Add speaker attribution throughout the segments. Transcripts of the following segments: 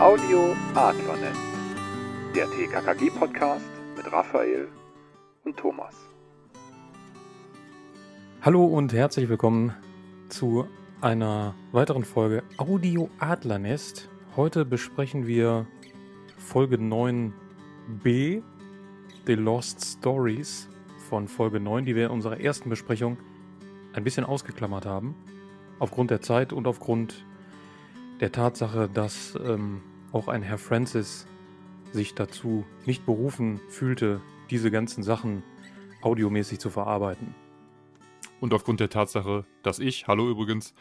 Speaker 1: Audio Adlernet, der TKKG-Podcast mit Raphael und Thomas.
Speaker 2: Hallo und herzlich willkommen zu einer weiteren Folge Audio Adlernest. Heute besprechen wir Folge 9b, The Lost Stories von Folge 9, die wir in unserer ersten Besprechung ein bisschen ausgeklammert haben. Aufgrund der Zeit und aufgrund der Tatsache, dass ähm, auch ein Herr Francis sich dazu nicht berufen
Speaker 1: fühlte, diese ganzen Sachen audiomäßig zu verarbeiten. Und aufgrund der Tatsache, dass ich, hallo übrigens,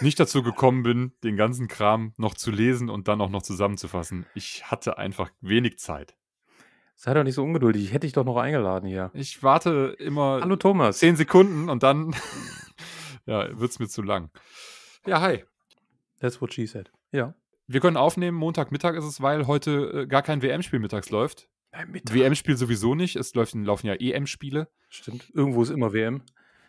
Speaker 1: nicht dazu gekommen bin, den ganzen Kram noch zu lesen und dann auch noch zusammenzufassen. Ich hatte einfach wenig Zeit. Sei doch nicht so ungeduldig, ich hätte dich doch noch eingeladen hier. Ich warte immer Hallo Thomas. zehn Sekunden und dann ja, wird es mir zu lang. Ja, hi. That's what she said. Ja. Wir können aufnehmen, Montagmittag ist es, weil heute äh, gar kein WM-Spiel mittags läuft. WM-Spiel sowieso nicht, es läuft, laufen ja EM-Spiele. Stimmt, irgendwo ist immer WM.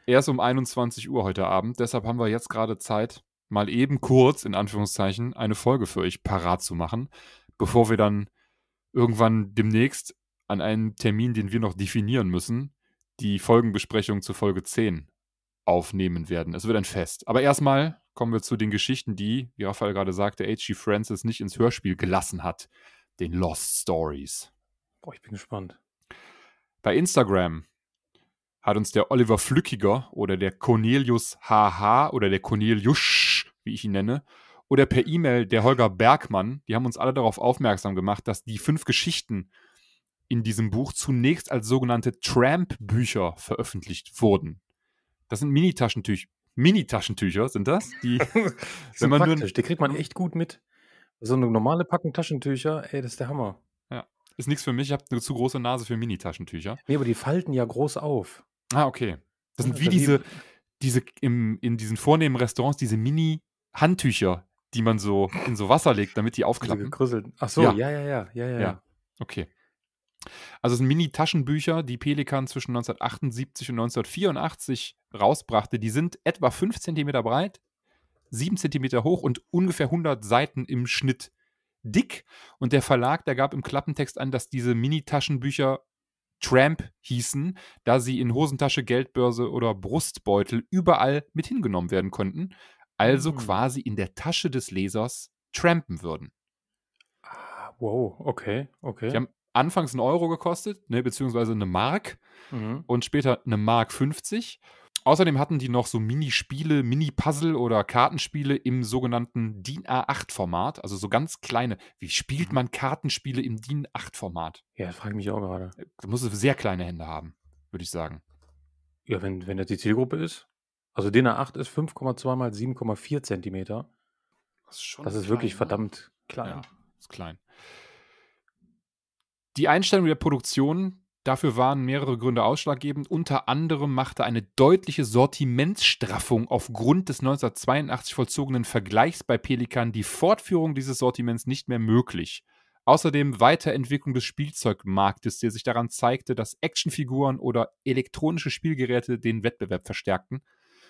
Speaker 1: Erst um 21 Uhr heute Abend, deshalb haben wir jetzt gerade Zeit, mal eben kurz, in Anführungszeichen, eine Folge für euch parat zu machen, bevor wir dann irgendwann demnächst an einen Termin, den wir noch definieren müssen, die Folgenbesprechung zur Folge 10 aufnehmen werden. Es wird ein Fest. Aber erstmal kommen wir zu den Geschichten, die, wie Raphael gerade sagte, H.G. Francis nicht ins Hörspiel gelassen hat. Den Lost Stories. Boah, ich bin gespannt. Bei Instagram hat uns der Oliver Flückiger oder der Cornelius HH oder der Cornelius, wie ich ihn nenne, oder per E-Mail der Holger Bergmann, die haben uns alle darauf aufmerksam gemacht, dass die fünf Geschichten in diesem Buch zunächst als sogenannte Tramp-Bücher veröffentlicht wurden. Das sind Minitaschentücher, Mini-Taschentücher sind das. Die, wenn man nur, die kriegt man echt gut mit. So eine normale Packung Taschentücher, ey, das ist der Hammer. Ja. Ist nichts für mich, ich habe eine zu große Nase für Mini-Taschentücher. Nee, aber die falten ja groß auf. Ah, okay. Das sind wie also das diese, diese im, in diesen vornehmen Restaurants, diese Mini-Handtücher, die man so in so Wasser legt, damit die aufklappen. Gekrüsselt. Ach so, ja, ja, ja, ja, ja. ja. ja. Okay. Also es sind Mini-Taschenbücher, die Pelikan zwischen 1978 und 1984 rausbrachte, die sind etwa 5 cm breit, 7 cm hoch und ungefähr 100 Seiten im Schnitt dick. Und der Verlag, der gab im Klappentext an, dass diese Mini-Taschenbücher Tramp hießen, da sie in Hosentasche, Geldbörse oder Brustbeutel überall mit hingenommen werden konnten. Also mhm. quasi in der Tasche des Lesers trampen würden. Ah, wow, okay, okay. Die haben anfangs einen Euro gekostet, ne, beziehungsweise eine Mark mhm. und später eine Mark 50. Außerdem hatten die noch so Minispiele, Mini-Puzzle oder Kartenspiele im sogenannten DIN A8-Format, also so ganz kleine. Wie spielt mhm. man Kartenspiele im DIN A8-Format? Ja, das frage ich mich auch gerade. Da musst du sehr kleine Hände haben, würde ich sagen. Ja, wenn, wenn das die Zielgruppe
Speaker 2: ist. Also DIN A8 ist 5,2 mal 7,4 Zentimeter. Das ist, schon das ist klein, wirklich ne? verdammt klein. Ja,
Speaker 1: ist klein. Die Einstellung der Produktion Dafür waren mehrere Gründe ausschlaggebend. Unter anderem machte eine deutliche Sortimentsstraffung aufgrund des 1982 vollzogenen Vergleichs bei Pelikan die Fortführung dieses Sortiments nicht mehr möglich. Außerdem Weiterentwicklung des Spielzeugmarktes, der sich daran zeigte, dass Actionfiguren oder elektronische Spielgeräte den Wettbewerb verstärkten.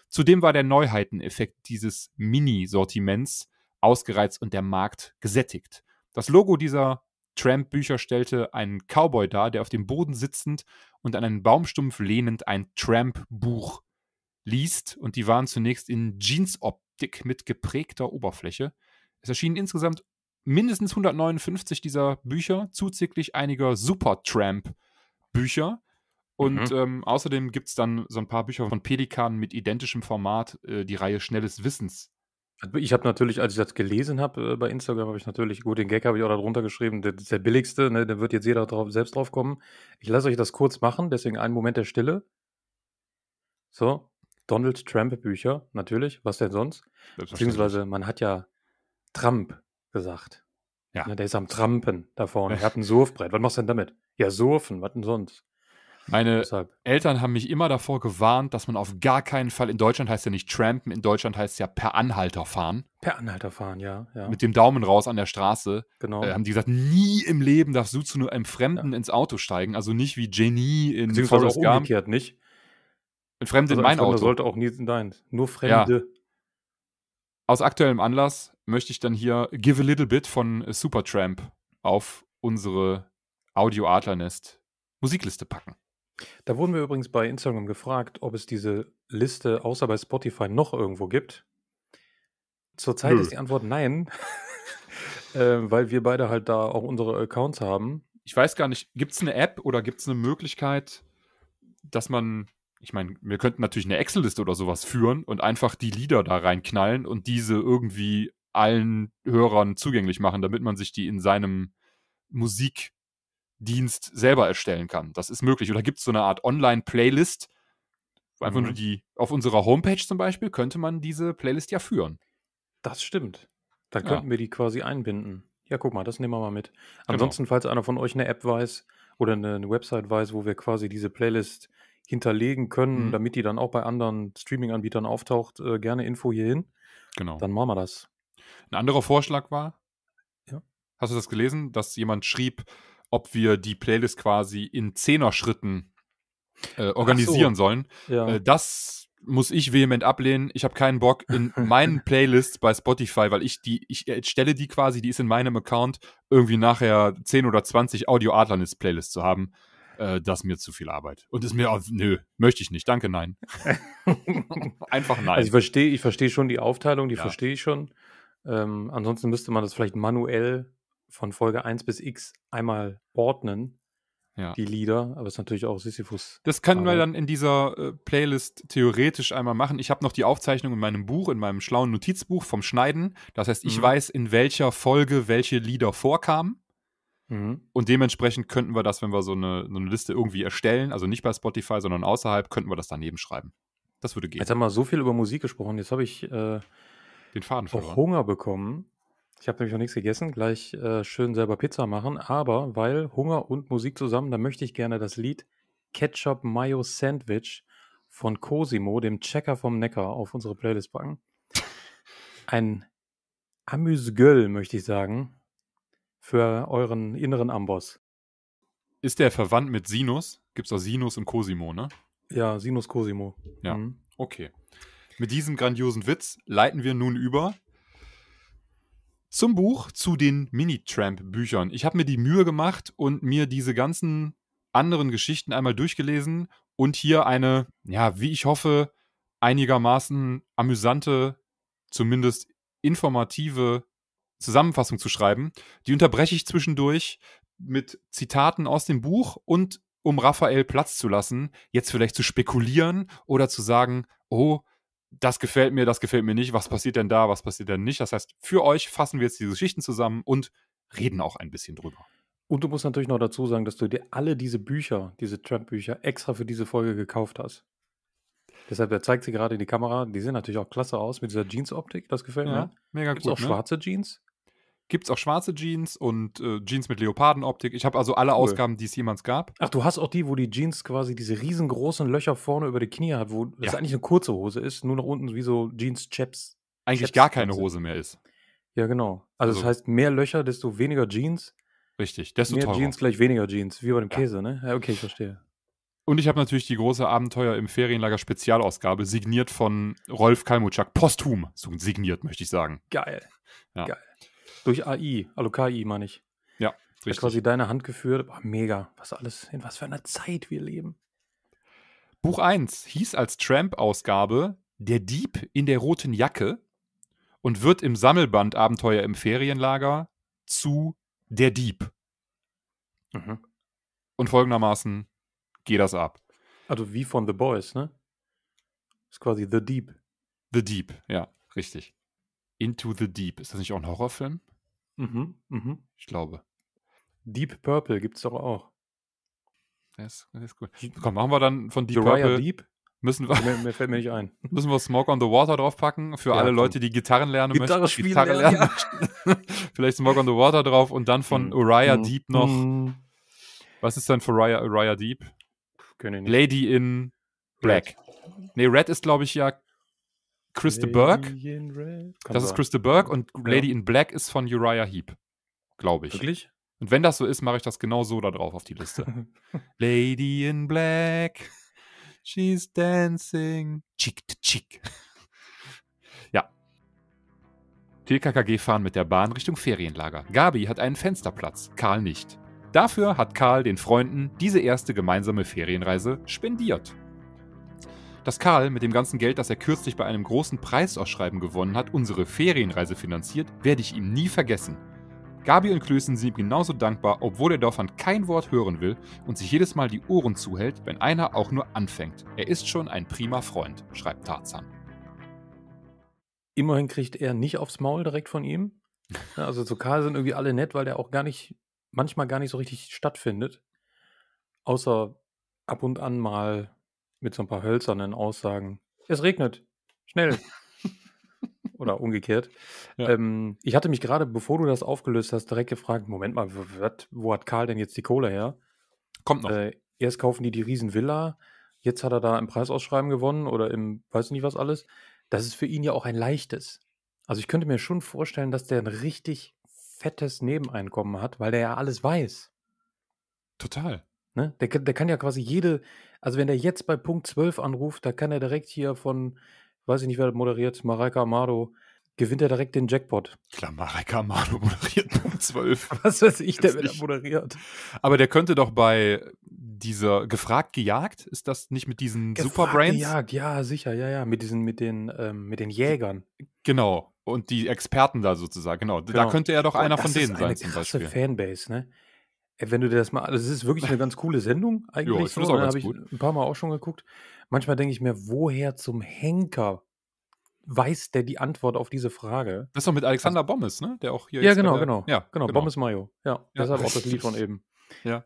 Speaker 1: Zudem war der Neuheiteneffekt dieses Mini-Sortiments ausgereizt und der Markt gesättigt. Das Logo dieser Tramp-Bücher stellte einen Cowboy dar, der auf dem Boden sitzend und an einen Baumstumpf lehnend ein Tramp-Buch liest. Und die waren zunächst in Jeans-Optik mit geprägter Oberfläche. Es erschienen insgesamt mindestens 159 dieser Bücher, zuzüglich einiger Super-Tramp-Bücher. Und mhm. ähm, außerdem gibt es dann so ein paar Bücher von Pelikan mit identischem Format, äh, die Reihe Schnelles Wissens ich habe natürlich, als ich das gelesen habe
Speaker 2: äh, bei Instagram, habe ich natürlich, gut, den Gag habe ich auch darunter geschrieben, der, das ist der billigste, ne, der wird jetzt jeder drauf, selbst drauf kommen. Ich lasse euch das kurz machen, deswegen einen Moment der Stille. So, Donald Trump Bücher, natürlich, was denn sonst? Beziehungsweise, man hat ja Trump gesagt. Ja. Ne, der ist am Trampen da vorne. Er hat ein Surfbrett. Was machst du denn damit? Ja,
Speaker 1: surfen, was denn sonst? Meine Deshalb. Eltern haben mich immer davor gewarnt, dass man auf gar keinen Fall, in Deutschland heißt ja nicht trampen, in Deutschland heißt ja per Anhalter fahren.
Speaker 2: Per Anhalter fahren, ja. ja. Mit
Speaker 1: dem Daumen raus an der Straße. Genau. Äh, haben die gesagt, nie im Leben darfst du zu nur einem Fremden ja. ins Auto steigen. Also nicht wie Genie in Beziehungsweise Forrest Gump. umgekehrt, nicht? Ein Fremde also in mein Auto. sollte auch nie in dein. Nur Fremde. Ja. Aus aktuellem Anlass möchte ich dann hier Give a Little Bit von Supertramp auf unsere Audio Adlernest Musikliste packen.
Speaker 2: Da wurden wir übrigens bei Instagram gefragt, ob es diese Liste außer bei Spotify noch irgendwo gibt. Zurzeit Nö. ist die Antwort nein,
Speaker 1: äh, weil wir beide halt da auch unsere Accounts haben. Ich weiß gar nicht, gibt es eine App oder gibt es eine Möglichkeit, dass man, ich meine, wir könnten natürlich eine Excel-Liste oder sowas führen und einfach die Lieder da reinknallen und diese irgendwie allen Hörern zugänglich machen, damit man sich die in seinem Musik Dienst selber erstellen kann. Das ist möglich. Oder gibt es so eine Art Online-Playlist? Einfach mhm. nur die, auf unserer Homepage zum Beispiel könnte man diese Playlist ja führen. Das stimmt. Dann könnten ja. wir
Speaker 2: die quasi einbinden. Ja, guck mal, das nehmen wir mal mit. Genau. Ansonsten, genau. falls einer von euch eine App weiß oder eine, eine, Website weiß, wo wir quasi diese Playlist hinterlegen können, mhm. damit die dann auch bei anderen Streaming-Anbietern auftaucht, äh, gerne Info hierhin. Genau. Dann machen wir das. Ein anderer Vorschlag
Speaker 1: war, ja. hast du das gelesen, dass jemand schrieb, ob wir die Playlist quasi in Zehner-Schritten äh, organisieren so. sollen. Ja. Äh, das muss ich vehement ablehnen. Ich habe keinen Bock in meinen Playlists bei Spotify, weil ich die, ich stelle die quasi, die ist in meinem Account, irgendwie nachher 10 oder 20 Audio Atlanis Playlists zu haben. Äh, das ist mir zu viel Arbeit. Und ist mir auch, nö, möchte ich nicht. Danke, nein. Einfach nein. Also ich verstehe, ich verstehe schon die Aufteilung, die ja. verstehe ich schon. Ähm, ansonsten
Speaker 2: müsste man das vielleicht manuell von Folge 1 bis X einmal ordnen, ja. die Lieder, aber es ist natürlich auch Sisyphus.
Speaker 1: Das können wir dann in dieser äh, Playlist theoretisch einmal machen. Ich habe noch die Aufzeichnung in meinem Buch, in meinem schlauen Notizbuch vom Schneiden. Das heißt, ich mhm. weiß, in welcher Folge welche Lieder vorkamen. Mhm. Und dementsprechend könnten wir das, wenn wir so eine, so eine, Liste irgendwie erstellen, also nicht bei Spotify, sondern außerhalb, könnten wir das daneben schreiben. Das würde gehen. Jetzt haben wir so
Speaker 2: viel über Musik gesprochen. Jetzt habe ich äh, den Faden verloren. auch Hunger bekommen. Ich habe nämlich noch nichts gegessen, gleich äh, schön selber Pizza machen, aber weil Hunger und Musik zusammen, da möchte ich gerne das Lied Ketchup Mayo Sandwich von Cosimo, dem Checker vom Neckar, auf unsere Playlist packen. Ein Amüsgöl, möchte ich sagen, für euren inneren Amboss. Ist der
Speaker 1: verwandt mit Sinus? Gibt es da Sinus und Cosimo, ne? Ja, Sinus Cosimo. Ja, mhm. okay. Mit diesem grandiosen Witz leiten wir nun über zum Buch, zu den Mini-Tramp-Büchern. Ich habe mir die Mühe gemacht und mir diese ganzen anderen Geschichten einmal durchgelesen und hier eine, ja, wie ich hoffe, einigermaßen amüsante, zumindest informative Zusammenfassung zu schreiben. Die unterbreche ich zwischendurch mit Zitaten aus dem Buch und um Raphael Platz zu lassen, jetzt vielleicht zu spekulieren oder zu sagen, oh, das gefällt mir, das gefällt mir nicht, was passiert denn da, was passiert denn nicht. Das heißt, für euch fassen wir jetzt diese Geschichten zusammen und reden auch ein bisschen drüber.
Speaker 2: Und du musst natürlich noch dazu sagen, dass du dir alle diese Bücher, diese Trump-Bücher, extra für diese Folge gekauft hast. Deshalb, er zeigt sie gerade
Speaker 1: in die Kamera. Die sehen natürlich auch klasse aus mit dieser Jeans-Optik. Das gefällt ja, mir. Mega Gibt's gut. auch ne? schwarze Jeans. Gibt es auch schwarze Jeans und äh, Jeans mit Leopardenoptik. Ich habe also alle cool. Ausgaben, die es jemals gab.
Speaker 2: Ach, du hast auch die, wo die Jeans quasi diese riesengroßen Löcher vorne über die Knie hat, wo das eigentlich eine kurze Hose ist, nur nach unten wie so Jeans-Chaps. Eigentlich Chaps gar keine Hose mehr ist. Ja, genau. Also, also, das heißt, mehr Löcher, desto weniger Jeans. Richtig, desto mehr teurer. Jeans gleich weniger Jeans, wie bei dem ja. Käse, ne? Ja, okay, ich verstehe.
Speaker 1: Und ich habe natürlich die große Abenteuer im Ferienlager Spezialausgabe, signiert von Rolf Kalmutschak, posthum signiert, möchte ich sagen. Geil. Ja. Geil.
Speaker 2: Durch AI, also KI meine ich. Ja, richtig. Hat quasi deine Hand geführt. Oh, mega, was alles, in was für einer Zeit wir leben.
Speaker 1: Buch 1 hieß als Tramp-Ausgabe Der Dieb in der roten Jacke und wird im Sammelband Abenteuer im Ferienlager zu Der Dieb. Mhm. Und folgendermaßen geht das ab. Also wie von The Boys, ne? Ist quasi The Deep. The Deep, ja, richtig. Into the Deep. Ist das nicht auch ein Horrorfilm? Mhm, mhm. Ich glaube. Deep Purple gibt es doch auch. Das, das ist gut. Hm, komm, machen wir dann von Deep Uriah Purple. Deep? Müssen wir, mir, mir, fällt mir nicht ein. Müssen wir Smoke on the Water draufpacken für ja, alle Leute, die Gitarren lernen Gitarre möchten. Gitarre lernen. Ja. Vielleicht Smoke on the Water drauf und dann von mhm. Uriah mhm. Deep noch. Was ist denn für Uriah, Uriah Deep? Lady in Black. Red. Nee, Red ist, glaube ich, ja Krista Burke. Das ist Krista Burke und ja. Lady in Black ist von Uriah Heep, glaube ich. Wirklich? Und wenn das so ist, mache ich das genau so da drauf auf die Liste. Lady in Black, she's dancing, Chick, to cheek. ja. TKKG fahren mit der Bahn Richtung Ferienlager. Gabi hat einen Fensterplatz, Karl nicht. Dafür hat Karl den Freunden diese erste gemeinsame Ferienreise spendiert dass Karl mit dem ganzen Geld, das er kürzlich bei einem großen Preisausschreiben gewonnen hat, unsere Ferienreise finanziert, werde ich ihm nie vergessen. Gabi und Klößen sind ihm genauso dankbar, obwohl der Dorfmann kein Wort hören will und sich jedes Mal die Ohren zuhält, wenn einer auch nur anfängt. Er ist schon ein prima Freund, schreibt Tarzan. Immerhin kriegt er nicht aufs Maul direkt von ihm.
Speaker 2: Also zu Karl sind irgendwie alle nett, weil der auch gar nicht, manchmal gar nicht so richtig stattfindet. Außer ab und an mal mit so ein paar hölzernen Aussagen. Es regnet. Schnell. Oder umgekehrt. Ja. Ähm, ich hatte mich gerade, bevor du das aufgelöst hast, direkt gefragt: Moment mal, wat, wo hat Karl denn jetzt die Kohle her? Kommt noch. Äh, erst kaufen die die Riesenvilla, jetzt hat er da im Preisausschreiben gewonnen oder im weiß nicht was alles. Das ist für ihn ja auch ein leichtes. Also ich könnte mir schon vorstellen, dass der ein richtig fettes Nebeneinkommen hat, weil der ja alles weiß. Total. Ne? Der, der kann ja quasi jede, also wenn er jetzt bei Punkt 12 anruft, da kann er direkt hier von, weiß ich nicht, wer das moderiert, Mareika Amado, gewinnt er direkt den Jackpot. Klar, Marek Amado
Speaker 1: moderiert Punkt 12. Was weiß ich, der wird moderiert. Aber der könnte doch bei dieser Gefragt gejagt, ist das nicht mit diesen Gefragt, Superbrains? Gejagt,
Speaker 2: ja, sicher, ja, ja, mit diesen, mit den, ähm, mit den Jägern. Genau. Und die Experten da sozusagen, genau. genau. Da könnte er doch Boah, einer von denen sein, zum Beispiel. eine krasse Fanbase, ne? Wenn du dir das mal, also es ist wirklich eine ganz coole Sendung eigentlich. Jo, ich so, habe ich ein paar Mal auch schon geguckt. Manchmal denke ich mir, woher zum Henker weiß der die Antwort auf diese Frage?
Speaker 1: Das ist doch mit Alexander also Bommes, ne? Der auch hier.
Speaker 2: Ja, genau, der, genau. Ja, genau. genau. Bommes Mayo. Ja, ja, deshalb auch das Lied von eben. Ja.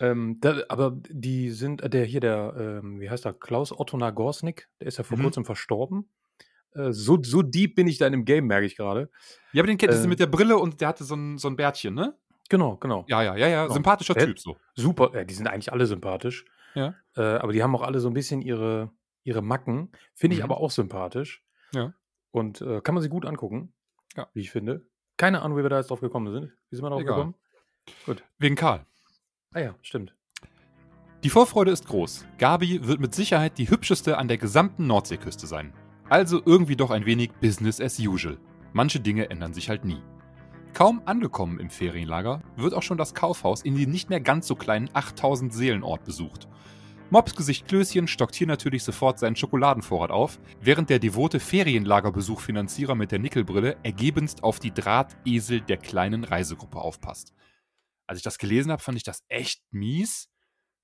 Speaker 2: Ähm, da, aber die sind, äh, der hier, der, ähm, wie heißt der, Klaus Otto Nagorsnik, der ist ja vor mhm. kurzem
Speaker 1: verstorben. Äh, so, so deep bin ich da in dem Game, merke ich gerade. Ja, aber den kennt äh, mit der Brille und der hatte so ein, so ein Bärtchen, ne? Genau, genau. Ja, ja, ja, ja. Genau. Sympathischer der, äh, Typ so. Super, ja, äh, die
Speaker 2: sind eigentlich alle sympathisch. Ja. Äh, aber die haben auch alle so ein bisschen ihre, ihre Macken. Finde ich mhm. aber auch sympathisch. Ja. Und äh, kann man sie gut angucken. Ja. Wie ich finde. Keine Ahnung, wie wir da jetzt drauf gekommen sind. Wie sind wir darauf Egal. gekommen?
Speaker 1: Gut. Wegen Karl. Ah ja, stimmt. Die Vorfreude ist groß. Gabi wird mit Sicherheit die hübscheste an der gesamten Nordseeküste sein. Also irgendwie doch ein wenig Business as usual. Manche Dinge ändern sich halt nie. Kaum angekommen im Ferienlager wird auch schon das Kaufhaus in den nicht mehr ganz so kleinen 8000 Seelenort besucht. Mops Gesicht Klößchen stockt hier natürlich sofort seinen Schokoladenvorrat auf, während der devote Ferienlagerbesuchfinanzierer mit der Nickelbrille ergebenst auf die Drahtesel der kleinen Reisegruppe aufpasst. Als ich das gelesen habe, fand ich das echt mies.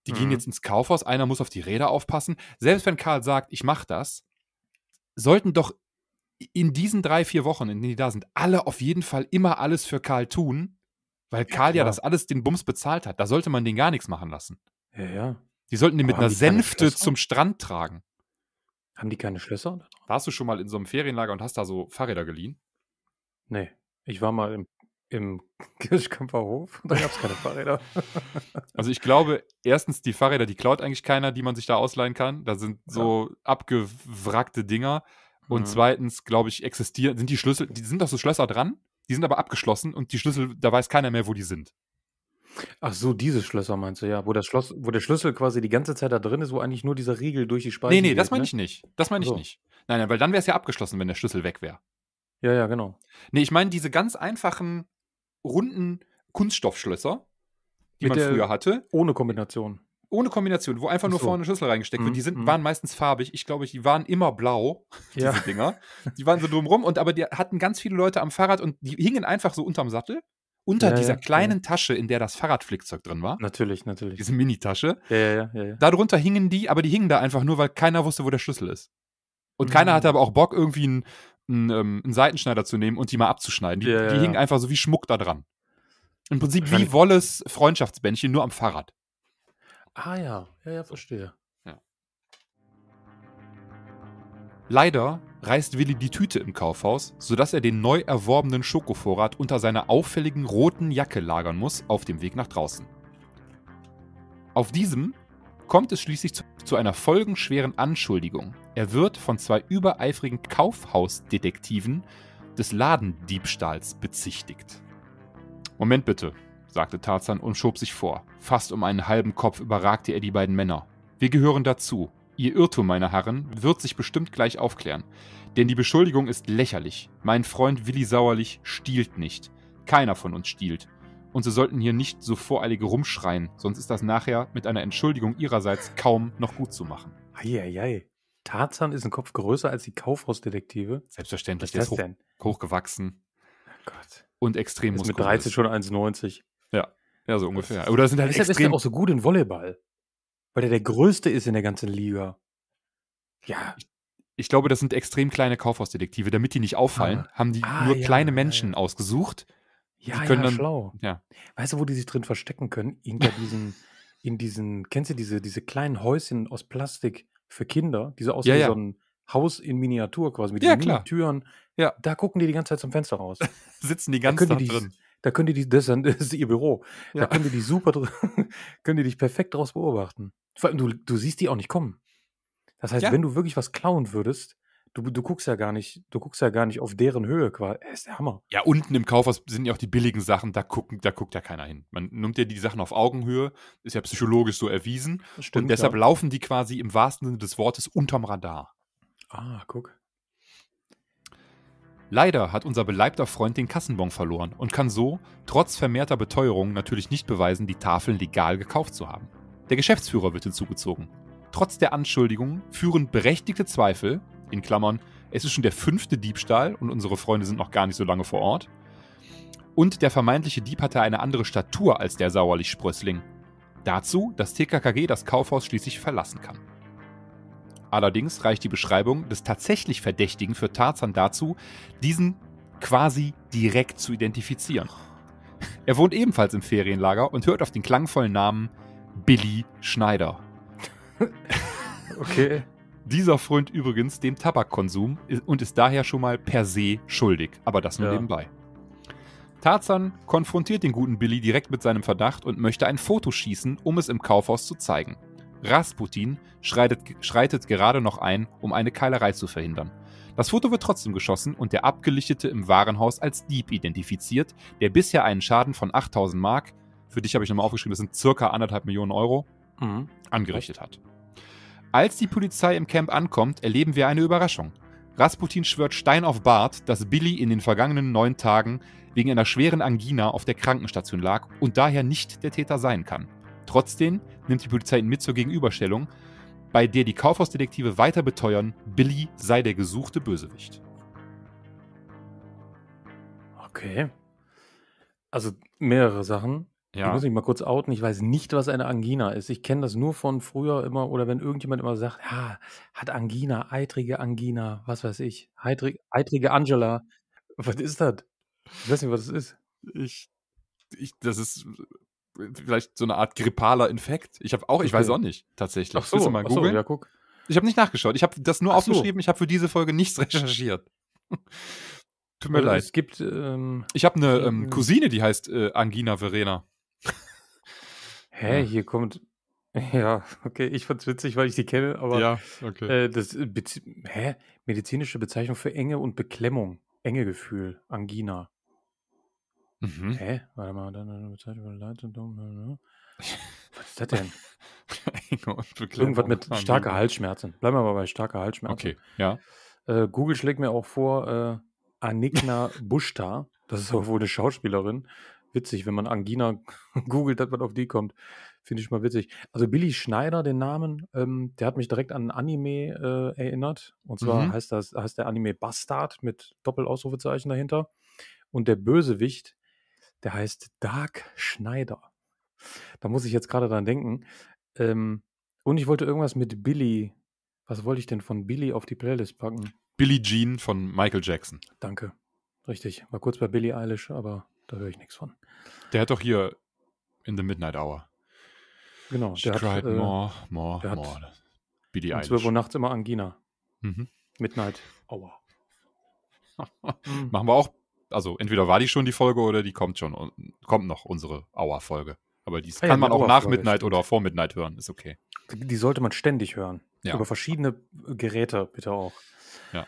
Speaker 1: Die mhm. gehen jetzt ins Kaufhaus, einer muss auf die Räder aufpassen. Selbst wenn Karl sagt, ich mach das, sollten doch in diesen drei, vier Wochen, in denen die da sind, alle auf jeden Fall immer alles für Karl tun, weil Karl ja, ja das alles den Bums bezahlt hat. Da sollte man den gar nichts machen lassen. Ja, ja. Die sollten den mit einer Sänfte zum Strand tragen. Haben die keine Schlösser? Warst du schon mal in so einem Ferienlager und hast da so Fahrräder geliehen? Nee, ich war mal im, im
Speaker 2: Kirschkämper Hof und da gab es keine Fahrräder.
Speaker 1: also ich glaube, erstens die Fahrräder, die klaut eigentlich keiner, die man sich da ausleihen kann. Da sind so ja. abgewrackte Dinger. Und mhm. zweitens, glaube ich, existieren, sind die Schlüssel, die sind doch so Schlösser dran, die sind aber abgeschlossen und die Schlüssel, da weiß keiner mehr, wo die sind.
Speaker 2: Ach so, diese Schlösser meinst du, ja, wo, das Schloss, wo der Schlüssel quasi die ganze Zeit da drin ist, wo eigentlich nur dieser Riegel durch die Speise Nee, nee, geht, das meine ne? ich nicht. Das meine ich so. nicht.
Speaker 1: Nein, nein, weil dann wäre es ja abgeschlossen, wenn der Schlüssel weg wäre. Ja, ja, genau. Nee, ich meine diese ganz einfachen, runden Kunststoffschlösser, die Mit man früher hatte. Ohne Kombination ohne Kombination, wo einfach nur so. vorne eine Schüssel reingesteckt mm, wird. Die mhm, sind, mm. waren meistens farbig. Ich glaube, die waren immer blau, diese ja. Dinger. Die waren so drumrum und aber die hatten ganz viele Leute am Fahrrad und die hingen einfach so unterm Sattel. Unter ja, dieser ja, kleinen Tasche, in der das Fahrradflickzeug drin war. Natürlich, natürlich. Diese Minitasche. Ja, ja, ja, Darunter hingen die, aber die hingen da einfach nur, weil keiner wusste, wo der Schlüssel ist. Und mhm. keiner hatte aber auch Bock, irgendwie einen, einen, ähm, einen, Seitenschneider zu nehmen und die mal abzuschneiden. Die, die hingen einfach so wie Schmuck da dran. Im Prinzip wie Wolles Freundschaftsbändchen, nur am Fahrrad.
Speaker 2: Ah ja, ja, ja, verstehe. Ja.
Speaker 1: Leider reißt Willi die Tüte im Kaufhaus, sodass er den neu erworbenen Schokovorrat unter seiner auffälligen roten Jacke lagern muss auf dem Weg nach draußen. Auf diesem kommt es schließlich zu, zu einer folgenschweren Anschuldigung. Er wird von zwei übereifrigen Kaufhausdetektiven des Ladendiebstahls bezichtigt. Moment bitte, sagte Tarzan und schob sich vor. Fast um einen halben Kopf überragte er die beiden Männer. Wir gehören dazu. Ihr Irrtum, meine Herren, wird sich bestimmt gleich aufklären. Denn die Beschuldigung ist lächerlich. Mein Freund Willi Sauerlich stiehlt nicht. Keiner von uns stiehlt. Und Sie sollten hier nicht so voreilig rumschreien, sonst ist das nachher mit einer Entschuldigung Ihrerseits kaum noch gut zu machen. Eieiei. Tarzan ist ein Kopf größer als die Kaufhausdetektive. Selbstverständlich, Was ist der ist hoch, hochgewachsen. Oh Gott. Und
Speaker 2: extrem ist muskulös. Mit 13 schon 1,90. Ja, ja, so ungefähr. Oder sind halt Deshalb extrem ist er auch so gut in Volleyball.
Speaker 1: Weil er der größte ist in der ganzen Liga. Ja. Ich glaube, das sind extrem kleine Kaufhausdetektive. Damit die nicht auffallen, ah. haben die ah, nur ja, kleine Menschen ja, ausgesucht. Ja, die können ja, dann, schlau. Ja.
Speaker 2: Weißt du, wo die sich drin verstecken können? Hinter diesen, in diesen, kennst du diese, diese kleinen Häuschen aus Plastik für Kinder? Diese aus wie so ein Haus in Miniatur quasi mit ja, diesen Türen. Ja. Da gucken die die ganze Zeit zum Fenster raus. Sitzen die ganze Zeit drin. Da könnt ihr die, das ist ihr Büro. Da ja. könnt ihr die super, könnt ihr dich perfekt draus beobachten. Vor allem, du, du siehst die auch nicht kommen. Das heißt, ja. wenn du wirklich was klauen würdest,
Speaker 1: du, du guckst ja gar nicht, du guckst ja gar nicht auf deren Höhe quasi. ist der Hammer. Ja, unten im Kaufhaus sind ja auch die billigen Sachen, da, gucken, da guckt ja keiner hin. Man nimmt ja die Sachen auf Augenhöhe, ist ja psychologisch so erwiesen. Stimmt, und deshalb ja. laufen die quasi im wahrsten Sinne des Wortes unterm Radar. Ah, guck. Leider hat unser beleibter Freund den Kassenbon verloren und kann so, trotz vermehrter Beteuerungen, natürlich nicht beweisen, die Tafeln legal gekauft zu haben. Der Geschäftsführer wird hinzugezogen. Trotz der Anschuldigungen führen berechtigte Zweifel, in Klammern, es ist schon der fünfte Diebstahl und unsere Freunde sind noch gar nicht so lange vor Ort, und der vermeintliche Dieb hatte eine andere Statur als der Sauerlich-Sprössling. Dazu, dass TKKG das Kaufhaus schließlich verlassen kann. Allerdings reicht die Beschreibung des tatsächlich Verdächtigen für Tarzan dazu, diesen quasi direkt zu identifizieren. Er wohnt ebenfalls im Ferienlager und hört auf den klangvollen Namen Billy Schneider. okay. Dieser frönt übrigens dem Tabakkonsum und ist daher schon mal per se schuldig, aber das nur ja. nebenbei. Tarzan konfrontiert den guten Billy direkt mit seinem Verdacht und möchte ein Foto schießen, um es im Kaufhaus zu zeigen. Rasputin schreitet, schreitet gerade noch ein, um eine Keilerei zu verhindern. Das Foto wird trotzdem geschossen und der Abgelichtete im Warenhaus als Dieb identifiziert, der bisher einen Schaden von 8000 Mark, für dich habe ich nochmal aufgeschrieben, das sind circa anderthalb Millionen Euro, mhm. angerichtet hat. Als die Polizei im Camp ankommt, erleben wir eine Überraschung. Rasputin schwört Stein auf Bart, dass Billy in den vergangenen neun Tagen wegen einer schweren Angina auf der Krankenstation lag und daher nicht der Täter sein kann. Trotzdem nimmt die Polizei ihn mit zur Gegenüberstellung, bei der die Kaufhausdetektive weiter beteuern, Billy sei der gesuchte Bösewicht. Okay.
Speaker 2: Also mehrere Sachen. Ja. Ich muss mich mal kurz outen. Ich weiß nicht, was eine Angina ist. Ich kenne das nur von früher immer oder wenn irgendjemand immer sagt, ja, hat Angina, eitrige Angina, was weiß ich, eitrige, eitrige Angela. Was ist das? Ich weiß nicht, was das ist.
Speaker 1: Ich, ich das ist vielleicht so eine Art grippaler Infekt. Ich habe auch, ich okay. weiß auch nicht, tatsächlich. Ach so, Willst du mal ach So, ja, guck. Ich habe nicht nachgeschaut. Ich habe das nur ach aufgeschrieben. So. Ich habe für diese Folge nichts recherchiert. Tut mir also, leid. Es gibt. Ähm, ich habe eine ähm, Cousine, die heißt äh, Angina Verena. Hä, ja. hier kommt. Ja,
Speaker 2: okay, ich fand's witzig, weil ich die kenne, aber ja, okay. Äh, das äh, hä? medizinische Bezeichnung für Enge und Beklemmung, Engegefühl, Angina. Mhm. Hä? Warte mal, dann Zeit halt über Leid und Daumen. Ne, ne? Was ist das denn? Irgendwas mit starke Halsschmerzen. Bleiben wir mal bei starke Halsschmerzen. Okay, ja. Äh, Google schlägt mir auch vor, äh, Anigna Bushta, das ist auch wohl eine Schauspielerin. Witzig, wenn man Angina googelt, dass man auf die kommt. Finde ich mal witzig. Also Billy Schneider, den Namen, ähm, der hat mich direkt an ein Anime äh, erinnert. Und zwar mhm. heißt, das, heißt der Anime Bastard mit Doppelausrufezeichen dahinter. Und der Bösewicht der heißt Dark Schneider. Da muss ich jetzt gerade dran denken. Ähm, und ich wollte irgendwas mit Billy. Was wollte ich denn von Billy auf die Playlist packen?
Speaker 1: Billy Jean von Michael Jackson.
Speaker 2: Danke. Richtig. War kurz bei Billy Eilish, aber da höre ich nichts von.
Speaker 1: Der hat doch hier in the Midnight Hour. Genau. Der
Speaker 2: Stride äh, hat, more, äh, more, der more. Hat Billie Eilish. 12 Uhr nachts immer Angina. Mhm. Midnight Hour.
Speaker 1: Hm. Machen wir auch also entweder war die schon die Folge oder die kommt schon, kommt noch unsere Hour-Folge. Aber die ah ja, kann man auch nach Midnight oder vor Midnight hören, ist okay.
Speaker 2: Die sollte man ständig hören. Ja. Über verschiedene äh, Geräte bitte auch.
Speaker 3: Ja.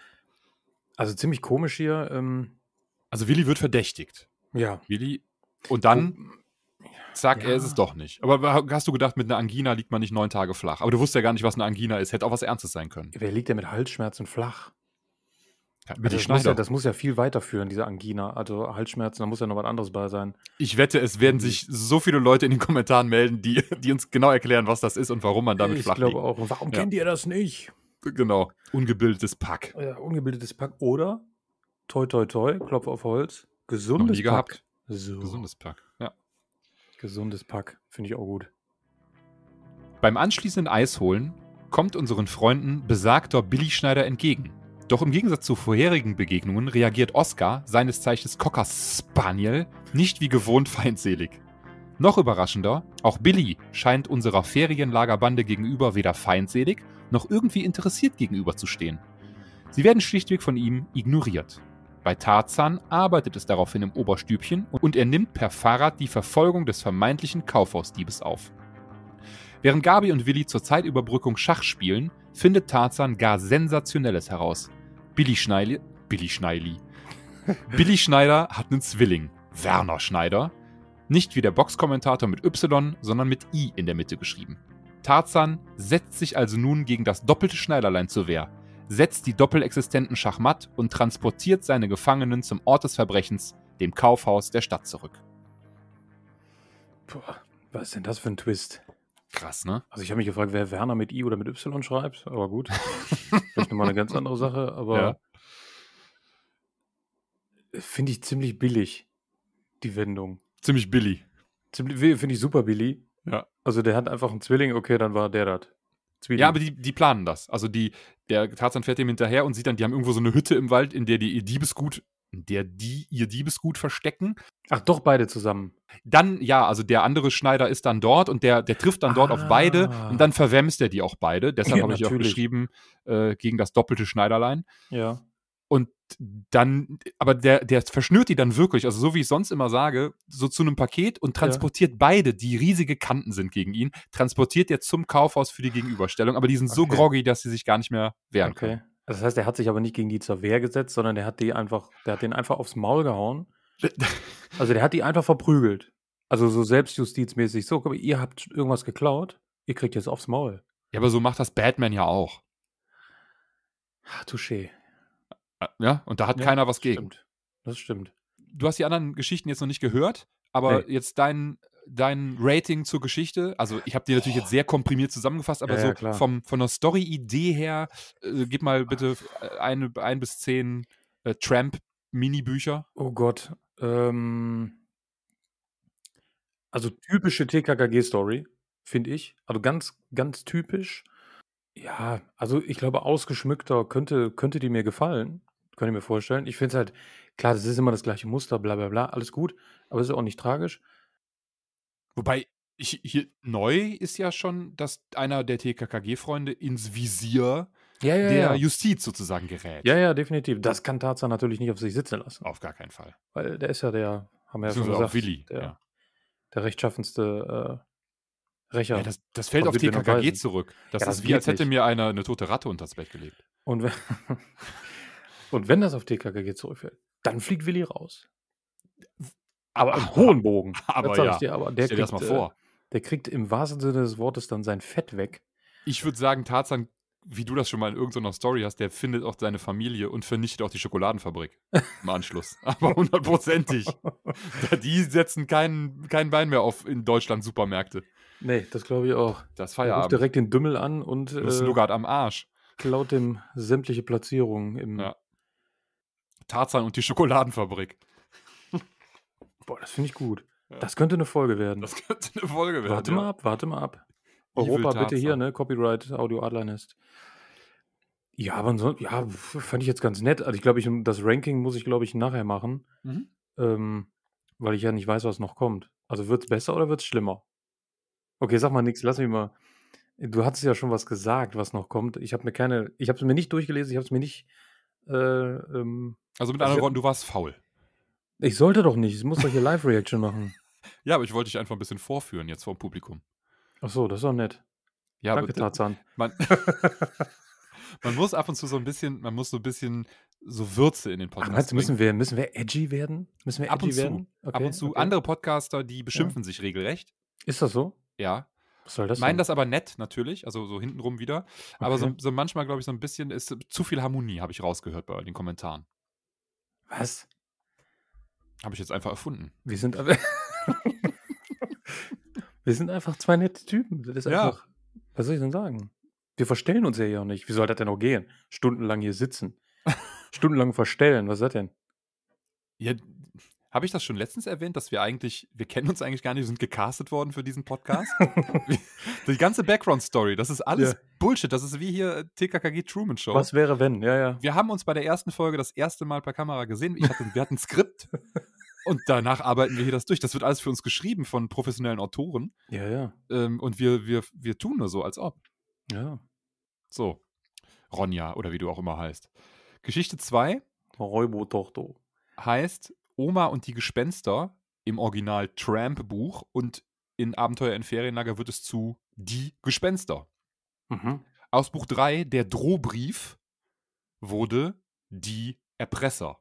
Speaker 1: Also ziemlich komisch hier. Ähm also Willi wird verdächtigt. Ja. Willi. Und dann zack, ja. er ist es doch nicht. Aber hast du gedacht, mit einer Angina liegt man nicht neun Tage flach? Aber du wusstest ja gar nicht, was eine Angina ist. Hätte auch was Ernstes sein können. Wer
Speaker 2: liegt denn mit Halsschmerzen flach? Ja, also das, muss ja, das, muss ja, viel weiterführen, diese Angina. Also Halsschmerzen, da muss ja noch was
Speaker 1: anderes bei sein. Ich wette, es werden mhm. sich so viele Leute in den Kommentaren melden, die, die uns genau erklären, was das ist und warum man damit ich flach Ich glaube auch. warum ja. kennt ihr das nicht? Genau. Ungebildetes Pack.
Speaker 2: Ja, ungebildetes Pack. Oder, toi, toi, toi, Klopf auf Holz, gesundes noch nie Pack. Gehabt.
Speaker 1: So. Gesundes Pack, ja. Gesundes Pack, finde ich auch gut. Beim anschließenden Eisholen kommt unseren Freunden besagter Billy Schneider entgegen doch im Gegensatz zu vorherigen Begegnungen reagiert Oscar, seines Zeichens Cocker Spaniel, nicht wie gewohnt feindselig. Noch überraschender, auch Billy scheint unserer Ferienlagerbande gegenüber weder feindselig noch irgendwie interessiert gegenüberzustehen. Sie werden schlichtweg von ihm ignoriert. Bei Tarzan arbeitet es daraufhin im Oberstübchen und er nimmt per Fahrrad die Verfolgung des vermeintlichen Kaufhausdiebes auf. Während Gabi und Willi zur Zeitüberbrückung Schach spielen, findet Tarzan gar Sensationelles heraus. Billy Schneili. Billy Schneili. Billy Schneider hat einen Zwilling. Werner Schneider. Nicht wie der Boxkommentator mit Y, sondern mit I in der Mitte geschrieben. Tarzan setzt sich also nun gegen das doppelte Schneiderlein zur Wehr, setzt die doppelexistenten Schachmatt und transportiert seine Gefangenen zum Ort des Verbrechens, dem Kaufhaus der Stadt zurück.
Speaker 2: Boah, was ist denn das für ein Twist? Krass, ne? Also ich habe mich gefragt, wer Werner mit I oder mit Y schreibt, aber gut. Vielleicht nochmal eine ganz andere Sache, aber ja. finde ich ziemlich billig,
Speaker 1: die Wendung. Ziemlich billig. Finde ich super billig. Ja. Also der hat einfach einen Zwilling, okay, dann war der das. Zwilling. Ja, aber die, die planen das. Also die, der Tarzan fährt dem hinterher und sieht dann, die haben irgendwo so eine Hütte im Wald, in der die ihr Diebesgut in der die ihr Diebesgut verstecken. Ach, doch beide zusammen. Dann, ja, also der andere Schneider ist dann dort und der, der trifft dann ah. dort auf ah. beide und dann verwemst er die auch beide. Deshalb ja, habe ich auch geschrieben, äh, gegen das doppelte Schneiderlein. Ja. Und dann, aber der, der verschnürt die dann wirklich, also so wie ich sonst immer sage, so zu einem Paket und transportiert ja. beide, die riesige Kanten sind gegen ihn, transportiert er zum Kaufhaus für die Gegenüberstellung, aber die sind okay. so groggy, dass sie sich gar nicht mehr wehren okay. können. Also, das heißt, er hat sich
Speaker 2: aber nicht gegen die zur Wehr gesetzt, sondern der hat die einfach, der hat den einfach aufs Maul gehauen. Also der hat die einfach verprügelt. Also so selbstjustizmäßig. So, guck ihr habt irgendwas geklaut, ihr
Speaker 1: kriegt jetzt aufs Maul. Ja, aber so macht das Batman ja auch. Ach, touché. Ja, und da hat ja, keiner was gegen. Das stimmt. Du hast die anderen Geschichten jetzt noch nicht gehört, aber nee. jetzt dein dein Rating zur Geschichte? Also ich habe die natürlich oh. jetzt sehr komprimiert zusammengefasst, aber ja, so ja, vom, von der Story-Idee her, äh, gib mal bitte äh, eine, ein bis zehn äh, Tramp-Mini-Bücher. Oh Gott. Ähm, also typische TKKG-Story, finde ich. Also
Speaker 2: ganz, ganz typisch. Ja, also ich glaube, ausgeschmückter könnte, könnte die mir gefallen. Könnte ich mir vorstellen. Ich finde es halt, klar, das ist immer das gleiche Muster, bla bla bla, alles gut,
Speaker 1: aber es ist auch nicht tragisch. Wobei, ich, hier neu ist ja schon, dass einer der TKKG-Freunde ins Visier ja, ja, der ja. Justiz sozusagen gerät.
Speaker 2: Ja, ja, definitiv. Das kann Tarzan natürlich nicht auf sich sitzen lassen. Auf gar keinen Fall. Weil der ist ja der, haben wir ja schon gesagt, Willi, der, der rechtschaffenste äh, Rächer. Das, das, fällt auf TKKG zurück. Das, das ist wie, als hätte nicht.
Speaker 1: mir einer eine tote Ratte unter das Bett gelegt.
Speaker 2: Und wenn, und wenn das auf TKKG zurückfällt, dann fliegt Willi raus aber im hohen Bogen. Aber ja, dir, aber der stell kriegt, dir das mal äh, vor. der kriegt im wahrsten Sinne des Wortes dann
Speaker 1: sein Fett weg. Ich würde sagen, Tarzan, wie du das schon mal in irgendeiner Story hast, der findet auch seine Familie und vernichtet auch die Schokoladenfabrik im Anschluss. aber hundertprozentig. die setzen kein, kein Bein mehr auf in Deutschland Supermärkte. Nee, das glaube ich auch. Das Feierabend. Er ruft direkt den
Speaker 2: Dümmel an und. Das ist äh, Nougat am Arsch. Klaut dem sämtliche Platzierungen im. Ja.
Speaker 1: Tarzan und die Schokoladenfabrik.
Speaker 2: Boah, das finde ich gut. Ja. Das könnte eine Folge werden. Das könnte
Speaker 1: eine Folge werden. Warte ja. mal
Speaker 2: ab, warte mal ab.
Speaker 1: Europa bitte hier,
Speaker 2: ne? Copyright Audio Adlernest. Ja, aber ansonsten, ja, fand ich jetzt ganz nett. Also ich glaube, ich, das Ranking muss ich, glaube ich, nachher machen. Mhm. Ähm, weil ich ja nicht weiß, was noch kommt. Also wird es besser oder wird es schlimmer? Okay, sag mal nichts, lass mich mal. Du hattest ja schon was gesagt, was noch kommt. Ich habe mir keine, ich habe es mir nicht durchgelesen, ich habe es mir nicht.
Speaker 1: Äh, ähm, also mit also anderen Worten, du warst faul.
Speaker 2: Ich sollte doch nicht. Ich muss doch hier Live-Reaction machen.
Speaker 1: Ja, aber ich wollte dich einfach ein bisschen vorführen jetzt vor dem Publikum. Ach so, das ist doch nett. Ja, Danke, aber, Tarzan. Man, man, muss ab und zu so ein bisschen, man muss so ein bisschen so Würze in den Podcast. Ach, meinst, bringen. müssen wir, müssen wir edgy werden? Müssen wir edgy ab und werden? Zu, okay, ab und zu okay. andere Podcaster, die beschimpfen ja. sich regelrecht. Ist das so? Ja. Was soll das? Meinen das aber nett natürlich, also so hintenrum wieder. Aber so, so manchmal glaube ich so ein bisschen ist zu viel Harmonie, habe ich rausgehört bei den Kommentaren. Was? Habe ich jetzt einfach erfunden.
Speaker 2: Wir sind, aber. wir sind einfach zwei nette Typen. Das ist ja. was soll ich denn sagen? Wir verstellen uns ja hier auch nicht. Wie soll das denn auch gehen? Stundenlang hier sitzen. Stundenlang verstellen, was ist das denn?
Speaker 1: Ja, habe ich das schon letztens erwähnt, dass wir eigentlich, wir kennen uns eigentlich gar nicht, wir sind gecastet worden für diesen Podcast? die ganze Background-Story, das ist alles ja. Bullshit. Das ist wie hier TKKG Truman Show. Was wäre, wenn? Ja, ja. Wir haben uns bei der ersten Folge das erste Mal per Kamera gesehen. Hatte, wir hatten ein Skript und danach arbeiten wir hier das durch. Das wird alles für uns geschrieben von professionellen Autoren. Ja, ja. Ähm, und wir, wir, wir tun nur so, als ob. Ja. So. Ronja oder wie du auch immer heißt. Geschichte 2. Räubotochter. Heißt Oma und die Gespenster im Original Tramp-Buch und in Abenteuer in Ferienlager wird es zu Die Gespenster. Mhm. Aus Buch 3, der Drohbrief, wurde Die Erpresser.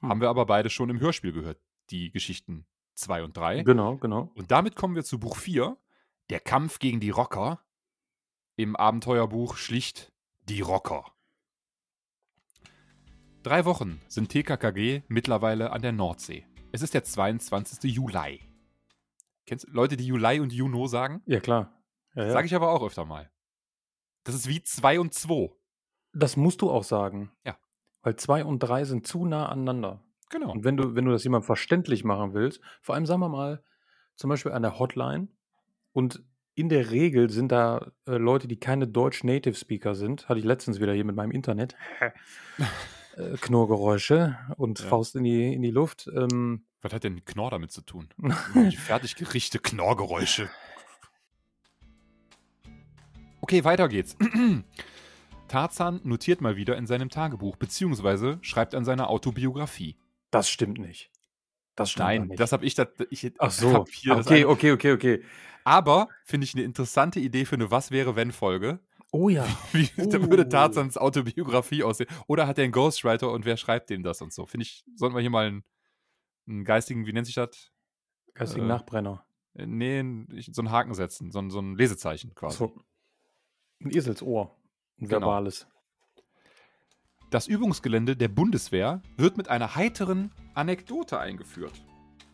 Speaker 1: Mhm. Haben wir aber beide schon im Hörspiel gehört, die Geschichten 2 und 3. Genau, genau. Und damit kommen wir zu Buch 4, der Kampf gegen die Rocker. Im Abenteuerbuch schlicht die Rocker. Drei Wochen sind TKKG mittlerweile an der Nordsee. Es ist der 22. Juli. Kennst du Leute, die Juli und Juno sagen? Ja, klar. Ja, ja. Sage ich aber auch öfter mal. Das ist wie 2 und 2.
Speaker 2: Das musst du auch sagen. Ja. Weil 2 und 3 sind zu nah aneinander. Genau. Und wenn du, wenn du das jemandem verständlich machen willst, vor allem sagen wir mal, zum Beispiel an der Hotline und in der Regel sind da äh, Leute, die keine Deutsch-Native-Speaker sind. Hatte ich letztens wieder hier mit meinem Internet. äh, Knurrgeräusche und ja. Faust in die, in die Luft. Ähm, Was hat
Speaker 1: denn Knorr damit zu tun? die Fertiggerichte, Knorrgeräusche. Okay, weiter geht's. Tarzan notiert mal wieder in seinem Tagebuch, beziehungsweise schreibt an seiner Autobiografie. Das stimmt nicht. Das stimmt Nein, nicht. das habe ich, das, ich Ach so. Okay, okay, okay, okay. Aber finde ich eine interessante Idee für eine Was wäre wenn Folge.
Speaker 2: Oh ja. Wie
Speaker 1: oh. Da würde Tarzans Autobiografie aussehen. Oder hat er einen Ghostwriter und wer schreibt dem das und so? Finde ich, sollten wir hier mal einen, einen geistigen, wie nennt sich das? Geistigen äh, Nachbrenner. Äh, nee, so einen Haken setzen, so ein, so ein Lesezeichen quasi. So. Ein Eselsohr. Ein genau. verbales. Das Übungsgelände der Bundeswehr wird mit einer heiteren Anekdote eingeführt.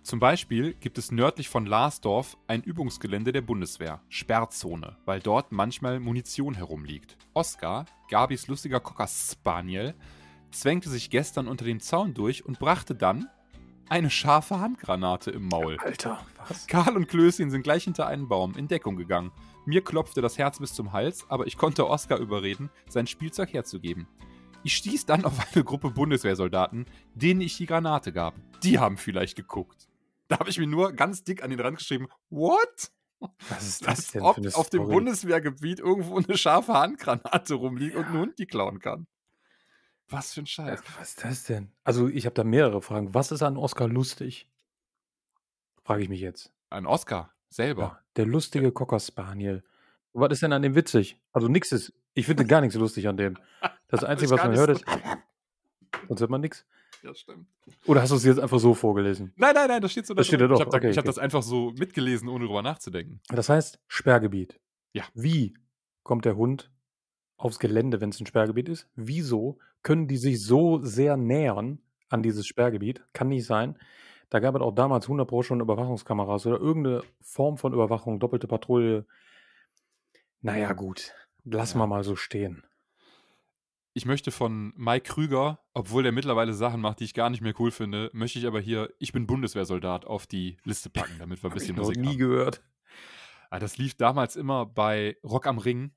Speaker 1: Zum Beispiel gibt es nördlich von Larsdorf ein Übungsgelände der Bundeswehr, Sperrzone, weil dort manchmal Munition herumliegt. Oskar, Gabis lustiger Cocker Spaniel, zwängte sich gestern unter dem Zaun durch und brachte dann eine scharfe Handgranate im Maul. Alter, was? Karl und Klößchen sind gleich hinter einen Baum in Deckung gegangen. Mir klopfte das Herz bis zum Hals, aber ich konnte Oskar überreden, sein Spielzeug herzugeben. Ich stieß dann auf eine Gruppe Bundeswehrsoldaten, denen ich die Granate gab. Die haben vielleicht geguckt. Da habe ich mir nur ganz dick an den Rand geschrieben, what? Was ist das, denn? Ob auf Story? dem Bundeswehrgebiet irgendwo eine scharfe Handgranate rumliegt ja. und ein Hund die klauen kann.
Speaker 2: Was für ein Scheiß. Was ist das denn? Also, ich habe da mehrere Fragen. Was ist an Oscar lustig? Frage ich mich jetzt. An Oscar selber. Ja, der lustige Cocker Spaniel. Was ist denn an dem witzig? Also, nichts ist ich finde gar nichts lustig an dem. Das Einzige, was man hört, ist. Sonst hört man nichts.
Speaker 1: Ja, stimmt. Oder hast du es jetzt einfach so vorgelesen? Nein, nein, nein, das steht so. Das steht da doch. Ich habe okay, okay. hab das einfach so mitgelesen, ohne drüber nachzudenken.
Speaker 2: Das heißt, Sperrgebiet. Ja. Wie kommt der Hund aufs Gelände, wenn es ein Sperrgebiet ist? Wieso können die sich so sehr nähern an dieses Sperrgebiet? Kann nicht sein. Da gab es auch damals 100 Pro schon Überwachungskameras oder irgendeine Form von Überwachung, doppelte Patrouille.
Speaker 1: Naja, gut.
Speaker 2: Lassen ja. wir mal so stehen.
Speaker 1: Ich möchte von Mike Krüger, obwohl der mittlerweile Sachen macht, die ich gar nicht mehr cool finde, möchte ich aber hier, ich bin Bundeswehrsoldat, auf die Liste packen, damit wir ein bisschen Musik haben. Ich noch nie haben. gehört. Aber ah, das lief damals immer bei Rock am Ring,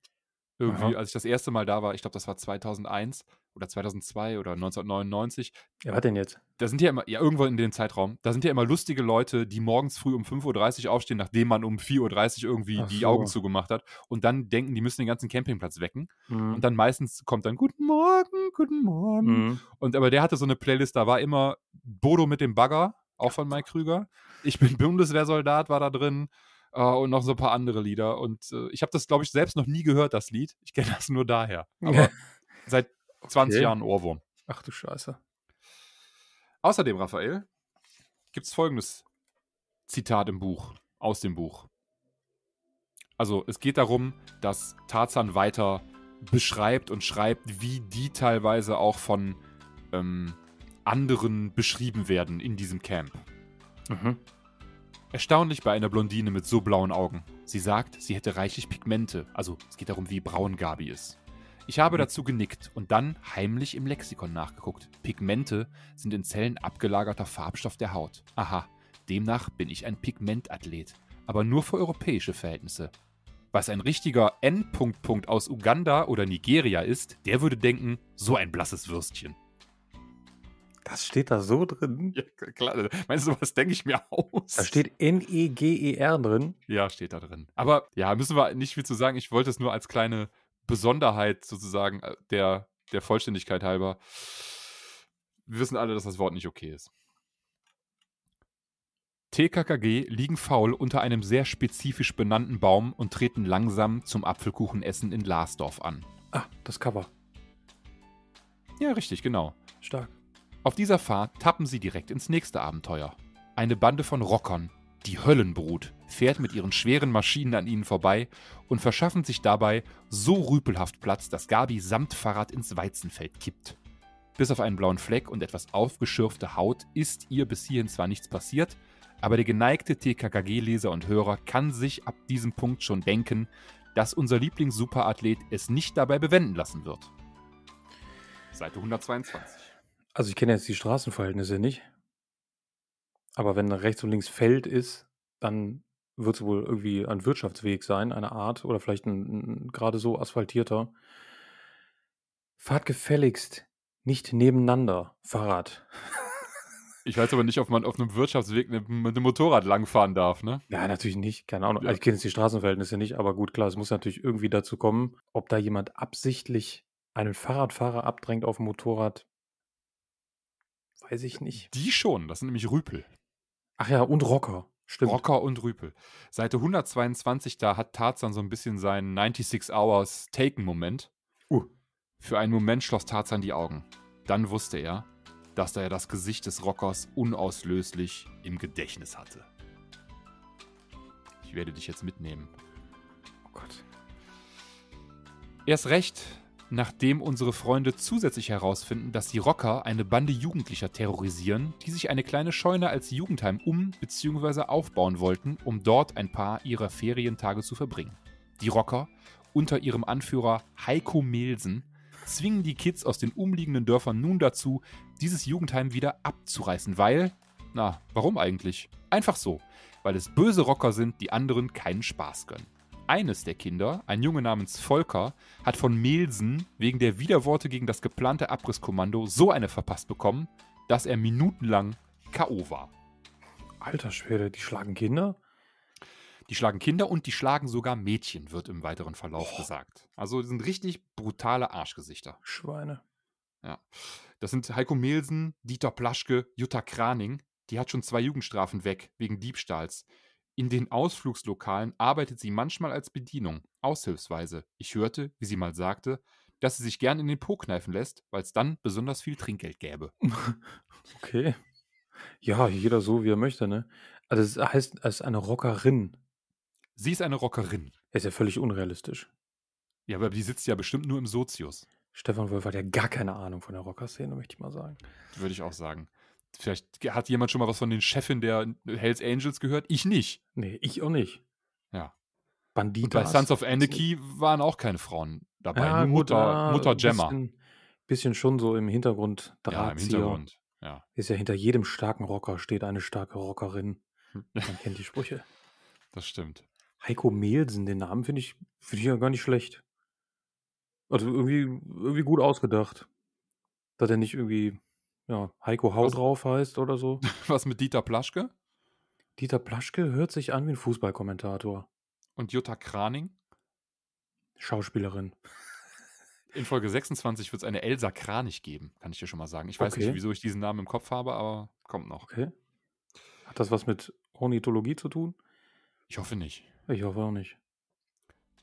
Speaker 1: irgendwie, Aha. als ich das erste Mal da war. Ich glaube, das war 2001 oder 2002 oder 1999. Ja, was denn jetzt? Da sind ja immer, ja, irgendwo in dem Zeitraum, da sind ja immer lustige Leute, die morgens früh um 5.30 Uhr aufstehen, nachdem man um 4.30 Uhr irgendwie Ach die so. Augen zugemacht hat und dann denken, die müssen den ganzen Campingplatz wecken. Mhm. Und dann meistens kommt dann Guten Morgen, Guten Morgen. Mhm. Und aber der hatte so eine Playlist, da war immer Bodo mit dem Bagger, auch von Mike Krüger. Ich bin Bundeswehrsoldat, war da drin. Uh, und noch so ein paar andere Lieder. Und uh, ich habe das, glaube ich, selbst noch nie gehört, das Lied. Ich kenne das nur daher. Aber seit 20 okay. Jahren Ohrwurm.
Speaker 2: Ach du Scheiße.
Speaker 1: Außerdem, Raphael, gibt es folgendes Zitat im Buch, aus dem Buch. Also es geht darum, dass Tarzan weiter beschreibt und schreibt, wie die teilweise auch von ähm, anderen beschrieben werden in diesem Camp. Mhm. Erstaunlich bei einer Blondine mit so blauen Augen. Sie sagt, sie hätte reichlich Pigmente. Also es geht darum, wie braun Gabi ist. Ich habe hm. dazu genickt und dann heimlich im Lexikon nachgeguckt. Pigmente sind in Zellen abgelagerter Farbstoff der Haut. Aha, demnach bin ich ein Pigmentathlet, aber nur für europäische Verhältnisse. Was ein richtiger N. -Punkt punkt aus Uganda oder Nigeria ist, der würde denken, so ein blasses Würstchen. Das steht da so drin. Ja, klar. Meinst du, was denke
Speaker 2: ich mir aus? Da steht N-E-G-E-R drin.
Speaker 1: Ja, steht da drin. Aber ja, müssen wir nicht viel zu sagen. Ich wollte es nur als kleine Besonderheit sozusagen äh, der, der Vollständigkeit halber. Wir wissen alle, dass das Wort nicht okay ist. TKKG liegen faul unter einem sehr spezifisch benannten Baum und treten langsam zum Apfelkuchenessen in Larsdorf an. Ah, das Cover. Ja, richtig, genau. Stark. Auf dieser Fahrt tappen sie direkt ins nächste Abenteuer. Eine Bande von Rockern, die Höllenbrut fährt mit ihren schweren Maschinen an ihnen vorbei und verschaffen sich dabei so rüpelhaft Platz, dass Gabi samt Fahrrad ins Weizenfeld kippt. Bis auf einen blauen Fleck und etwas aufgeschürfte Haut ist ihr bis hierhin zwar nichts passiert, aber der geneigte TKKG-Leser und Hörer kann sich ab diesem Punkt schon denken, dass unser Lieblings-Superathlet es nicht dabei bewenden lassen wird. Seite 122.
Speaker 2: Also ich kenne jetzt die Straßenverhältnisse nicht. Aber wenn rechts und links Feld ist, dann wird es wohl irgendwie ein Wirtschaftsweg sein, eine Art oder vielleicht ein, ein gerade so asphaltierter. Fahrt gefälligst nicht nebeneinander, Fahrrad.
Speaker 1: Ich weiß aber nicht, ob man
Speaker 2: auf einem Wirtschaftsweg mit einem Motorrad langfahren darf, ne? Ja, natürlich nicht. Keine Ahnung. Ja. ich kenne jetzt die Straßenverhältnisse nicht, aber gut, klar, es muss natürlich irgendwie dazu kommen, ob da jemand absichtlich einen Fahrradfahrer abdrängt auf dem
Speaker 1: Motorrad. Weiß ich nicht. Die schon, das sind nämlich Rüpel. Ach ja, und Rocker. Stimmt. Rocker und Rüpel. Seite 122, da hat Tarzan so ein bisschen seinen 96 Hours Taken-Moment. Uh. Für einen Moment schloss Tarzan die Augen. Dann wusste er, dass er das Gesicht des Rockers unauslöslich im Gedächtnis hatte. Ich werde dich jetzt mitnehmen. Oh Gott. Erst recht nachdem unsere Freunde zusätzlich herausfinden, dass die Rocker eine Bande Jugendlicher terrorisieren, die sich eine kleine Scheune als Jugendheim um- bzw. aufbauen wollten, um dort ein paar ihrer Ferientage zu verbringen. Die Rocker, unter ihrem Anführer Heiko Melsen, zwingen die Kids aus den umliegenden Dörfern nun dazu, dieses Jugendheim wieder abzureißen, weil, na, warum eigentlich? Einfach so, weil es böse Rocker sind, die anderen keinen Spaß gönnen. Eines der Kinder, ein Junge namens Volker, hat von Melsen wegen der Widerworte gegen das geplante Abrisskommando so eine verpasst bekommen, dass er minutenlang K.O. war. Alter Schwede, die schlagen Kinder? Die schlagen Kinder und die schlagen sogar Mädchen, wird im weiteren Verlauf oh. gesagt. Also sind richtig brutale Arschgesichter. Schweine. Ja. Das sind Heiko Melsen, Dieter Plaschke, Jutta Kraning. Die hat schon zwei Jugendstrafen weg wegen Diebstahls. In den Ausflugslokalen arbeitet sie manchmal als Bedienung, aushilfsweise. Ich hörte, wie sie mal sagte, dass sie sich gern in den Po kneifen lässt, weil es dann besonders viel Trinkgeld gäbe.
Speaker 2: Okay. Ja, jeder so, wie er möchte, ne? Also, es heißt, es ist eine Rockerin. Sie ist eine Rockerin. Ist ja völlig
Speaker 1: unrealistisch. Ja, aber die sitzt ja bestimmt nur im Sozius. Stefan Wolf hat ja gar keine Ahnung von der Rockerszene, möchte ich mal sagen. Würde ich auch sagen vielleicht hat jemand schon mal was von den Chefin der Hells Angels gehört. Ich nicht. Nee, ich auch nicht. Ja. Bandita. Bei Sons of Anarchy waren auch keine Frauen dabei. Ja, Nur Mutter, ja, Mutter Gemma.
Speaker 2: Bisschen, bisschen schon so im Hintergrund. Drahtzieher. Ja, im Hintergrund. Ja. Ist ja hinter jedem starken Rocker steht eine starke Rockerin. Hm. Man kennt die Sprüche. Das stimmt. Heiko Mehlsen, den Namen finde ich, find ich ja gar nicht schlecht. Also irgendwie, irgendwie gut ausgedacht. Dass er nicht irgendwie ja, Heiko Hau was, drauf heißt oder so. Was mit Dieter Plaschke? Dieter Plaschke hört sich an wie ein Fußballkommentator.
Speaker 1: Und Jutta Kraning?
Speaker 2: Schauspielerin.
Speaker 1: In Folge 26 wird es eine Elsa Kranich geben, kann ich dir schon mal sagen. Ich weiß okay. nicht, wieso ich diesen Namen im Kopf habe, aber kommt noch.
Speaker 2: Okay. Hat das was mit Ornithologie zu tun? Ich hoffe nicht. Ich hoffe auch nicht.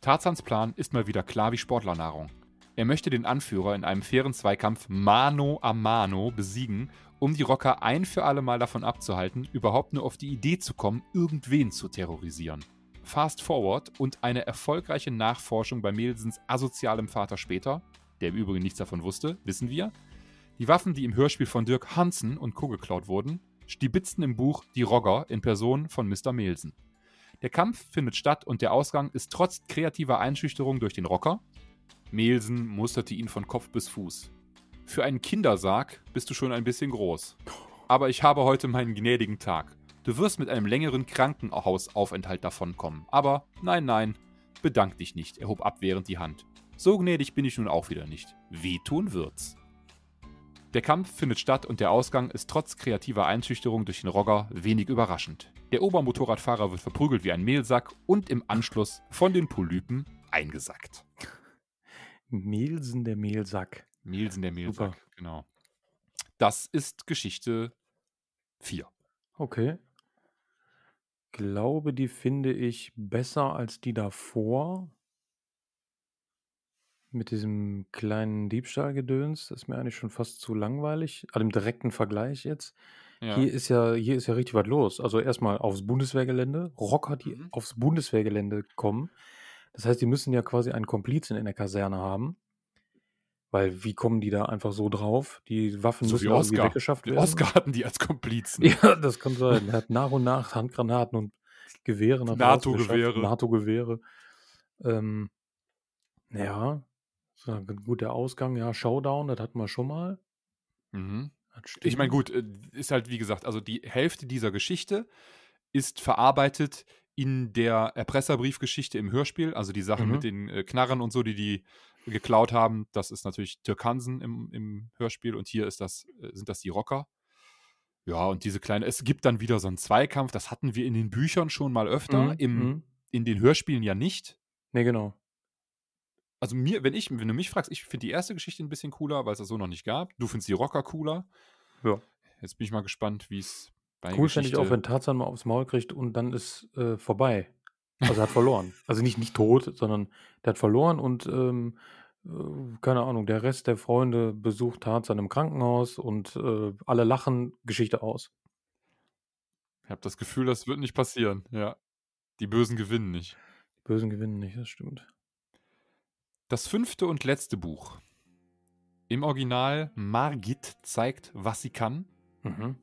Speaker 1: Tarzans Plan ist mal wieder klar wie Sportlernahrung. Er möchte den Anführer in einem fairen Zweikampf Mano a Mano besiegen, um die Rocker ein für alle Mal davon abzuhalten, überhaupt nur auf die Idee zu kommen, irgendwen zu terrorisieren. Fast Forward und eine erfolgreiche Nachforschung bei Melsens asozialem Vater später, der im Übrigen nichts davon wusste, wissen wir. Die Waffen, die im Hörspiel von Dirk Hansen und Co. geklaut wurden, stibitzen im Buch Die Rogger in Person von Mr. Melsen. Der Kampf findet statt und der Ausgang ist trotz kreativer Einschüchterung durch den Rocker Mehlsen musterte ihn von Kopf bis Fuß. Für einen Kindersarg bist du schon ein bisschen groß. Aber ich habe heute meinen gnädigen Tag. Du wirst mit einem längeren Krankenhausaufenthalt davonkommen. Aber nein, nein, bedank dich nicht, er hob abwehrend die Hand. So gnädig bin ich nun auch wieder nicht. Wehtun wird's. Der Kampf findet statt und der Ausgang ist trotz kreativer Einschüchterung durch den Rogger wenig überraschend. Der Obermotorradfahrer wird verprügelt wie ein Mehlsack und im Anschluss von den Polypen eingesackt. Mehlsen der Mehlsack. Mehlsen der Mehlsack, Super. genau. Das ist Geschichte 4.
Speaker 2: Okay. Glaube, die finde ich besser als die davor. Mit diesem kleinen Diebstahlgedöns, das ist mir eigentlich schon fast zu langweilig. An also dem direkten Vergleich jetzt. Ja. Hier ist ja, hier ist ja richtig was los. Also erstmal aufs Bundeswehrgelände. Rocker, die mhm. aufs Bundeswehrgelände kommen. Das heißt, die müssen ja quasi einen Komplizen in der Kaserne haben. Weil wie kommen die da einfach so drauf? Die Waffen so müssen irgendwie weggeschafft werden. Oscar
Speaker 1: hatten die als Komplizen. Ja, das kann sein. Er hat
Speaker 2: nach und nach Handgranaten und Gewehre NATO-Gewehre. NATO-Gewehre. Ähm, ja, so, gut, der Ausgang, ja, Showdown, das hatten wir schon mal.
Speaker 1: Mhm. Ich meine, gut, äh, ist halt wie gesagt, also die Hälfte dieser Geschichte ist verarbeitet in der Erpresserbriefgeschichte im Hörspiel, also die Sachen mhm. mit den äh, Knarren und so, die die geklaut haben, das ist natürlich Dirk Hansen im, im Hörspiel und hier ist das, äh, sind das die Rocker. Ja, und diese kleine, es gibt dann wieder so einen Zweikampf, das hatten wir in den Büchern schon mal öfter, mhm. Im, mhm. in den Hörspielen ja nicht. Nee, genau. Also mir, wenn ich, wenn du mich fragst, ich finde die erste Geschichte ein bisschen cooler, weil es das so noch nicht gab. Du findest die Rocker cooler. Ja. Jetzt bin ich mal gespannt, wie es bei cool fände ich auch, wenn Tarzan
Speaker 2: mal aufs Maul kriegt und dann ist äh, vorbei. Also er hat verloren. Also nicht, nicht tot, sondern der hat verloren und ähm, äh, keine Ahnung, der Rest der Freunde besucht Tarzan im Krankenhaus und äh, alle lachen Geschichte aus.
Speaker 1: Ich habe das Gefühl, das wird nicht passieren, ja. Die Bösen gewinnen nicht. Die Bösen gewinnen nicht, das stimmt. Das fünfte und letzte Buch. Im Original Margit zeigt, was sie kann. Mhm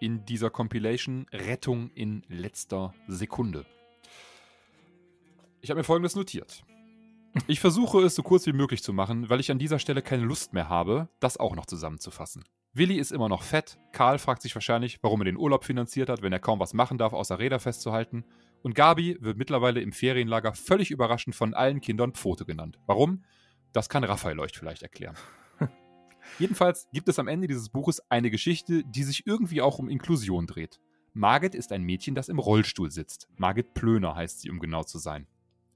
Speaker 1: in dieser Compilation Rettung in letzter Sekunde. Ich habe mir Folgendes notiert. Ich versuche es so kurz wie möglich zu machen, weil ich an dieser Stelle keine Lust mehr habe, das auch noch zusammenzufassen. Willi ist immer noch fett, Karl fragt sich wahrscheinlich, warum er den Urlaub finanziert hat, wenn er kaum was machen darf, außer Räder festzuhalten. Und Gabi wird mittlerweile im Ferienlager völlig überraschend von allen Kindern Pfote genannt. Warum? Das kann Raphael euch vielleicht erklären. Jedenfalls gibt es am Ende dieses Buches eine Geschichte, die sich irgendwie auch um Inklusion dreht. Margit ist ein Mädchen, das im Rollstuhl sitzt. Margit Plöner heißt sie, um genau zu sein.